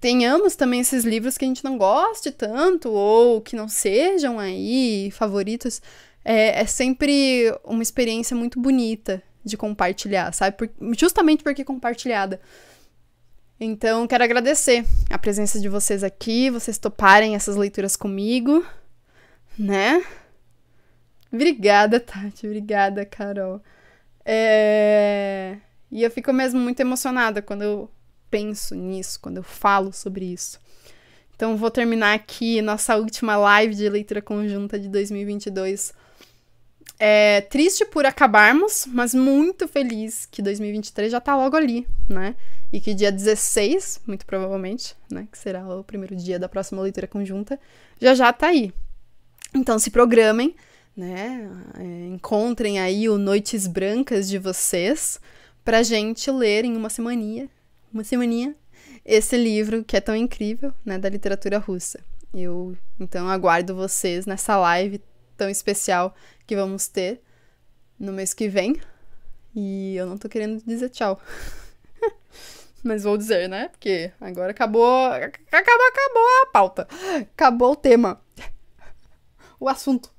tenhamos também esses livros que a gente não goste tanto ou que não sejam aí favoritos, é, é sempre uma experiência muito bonita de compartilhar, sabe? Por, justamente porque compartilhada. Então, quero agradecer a presença de vocês aqui, vocês toparem essas leituras comigo, né? Obrigada, Tati. Obrigada, Carol. É... E eu fico mesmo muito emocionada quando eu penso nisso, quando eu falo sobre isso. Então, vou terminar aqui nossa última live de leitura conjunta de 2022 é, triste por acabarmos, mas muito feliz que 2023 já tá logo ali, né? E que dia 16, muito provavelmente, né? Que será o primeiro dia da próxima leitura conjunta, já já tá aí. Então se programem, né? É, encontrem aí o Noites Brancas de vocês pra gente ler em uma semaninha, uma semaninha, esse livro que é tão incrível, né? Da literatura russa. Eu, então, aguardo vocês nessa live tão especial que vamos ter no mês que vem. E eu não tô querendo dizer tchau. Mas vou dizer, né? Porque agora acabou. Acabou, acabou a pauta. Acabou o tema. O assunto.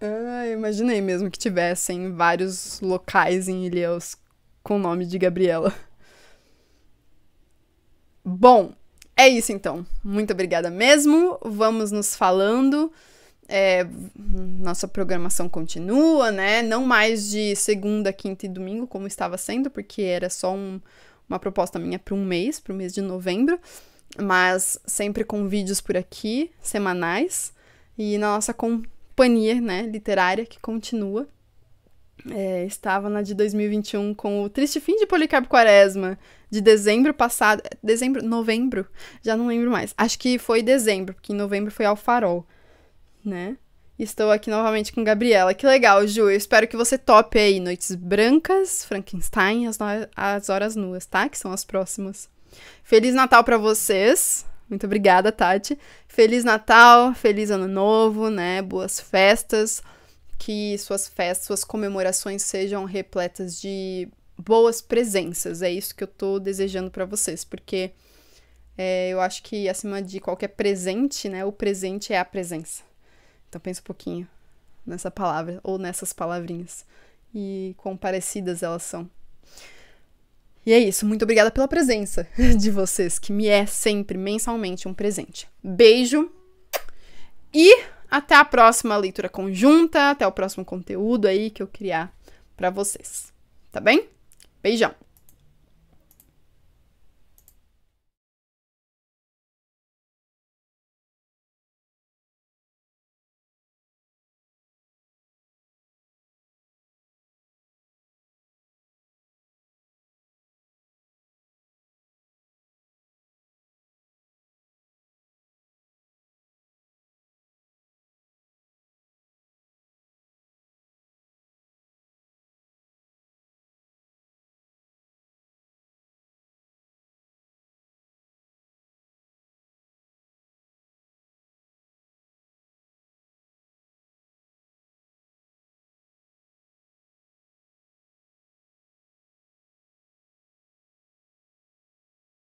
Ah, imaginei mesmo que tivessem vários locais em Ilhéus com o nome de Gabriela. Bom, é isso então. Muito obrigada mesmo. Vamos nos falando. É, nossa programação continua, né? Não mais de segunda, quinta e domingo, como estava sendo, porque era só um, uma proposta minha para um mês, para o mês de novembro. Mas sempre com vídeos por aqui, semanais. E na nossa companhia né, literária que continua. É, estava na de 2021 com o Triste Fim de Policarpo Quaresma, de dezembro passado. É, dezembro? Novembro? Já não lembro mais. Acho que foi dezembro, porque em novembro foi ao farol, né? Estou aqui novamente com Gabriela. Que legal, Ju. Eu espero que você tope aí Noites Brancas, Frankenstein, as, as Horas Nuas, tá? Que são as próximas. Feliz Natal para vocês. Muito obrigada, Tati. Feliz Natal, feliz Ano Novo, né? Boas festas que suas festas, suas comemorações sejam repletas de boas presenças. É isso que eu tô desejando para vocês, porque é, eu acho que acima de qualquer presente, né, o presente é a presença. Então pensa um pouquinho nessa palavra ou nessas palavrinhas e quão parecidas elas são. E é isso, muito obrigada pela presença de vocês, que me é sempre mensalmente um presente. Beijo e até a próxima leitura conjunta, até o próximo conteúdo aí que eu criar para vocês. Tá bem? Beijão!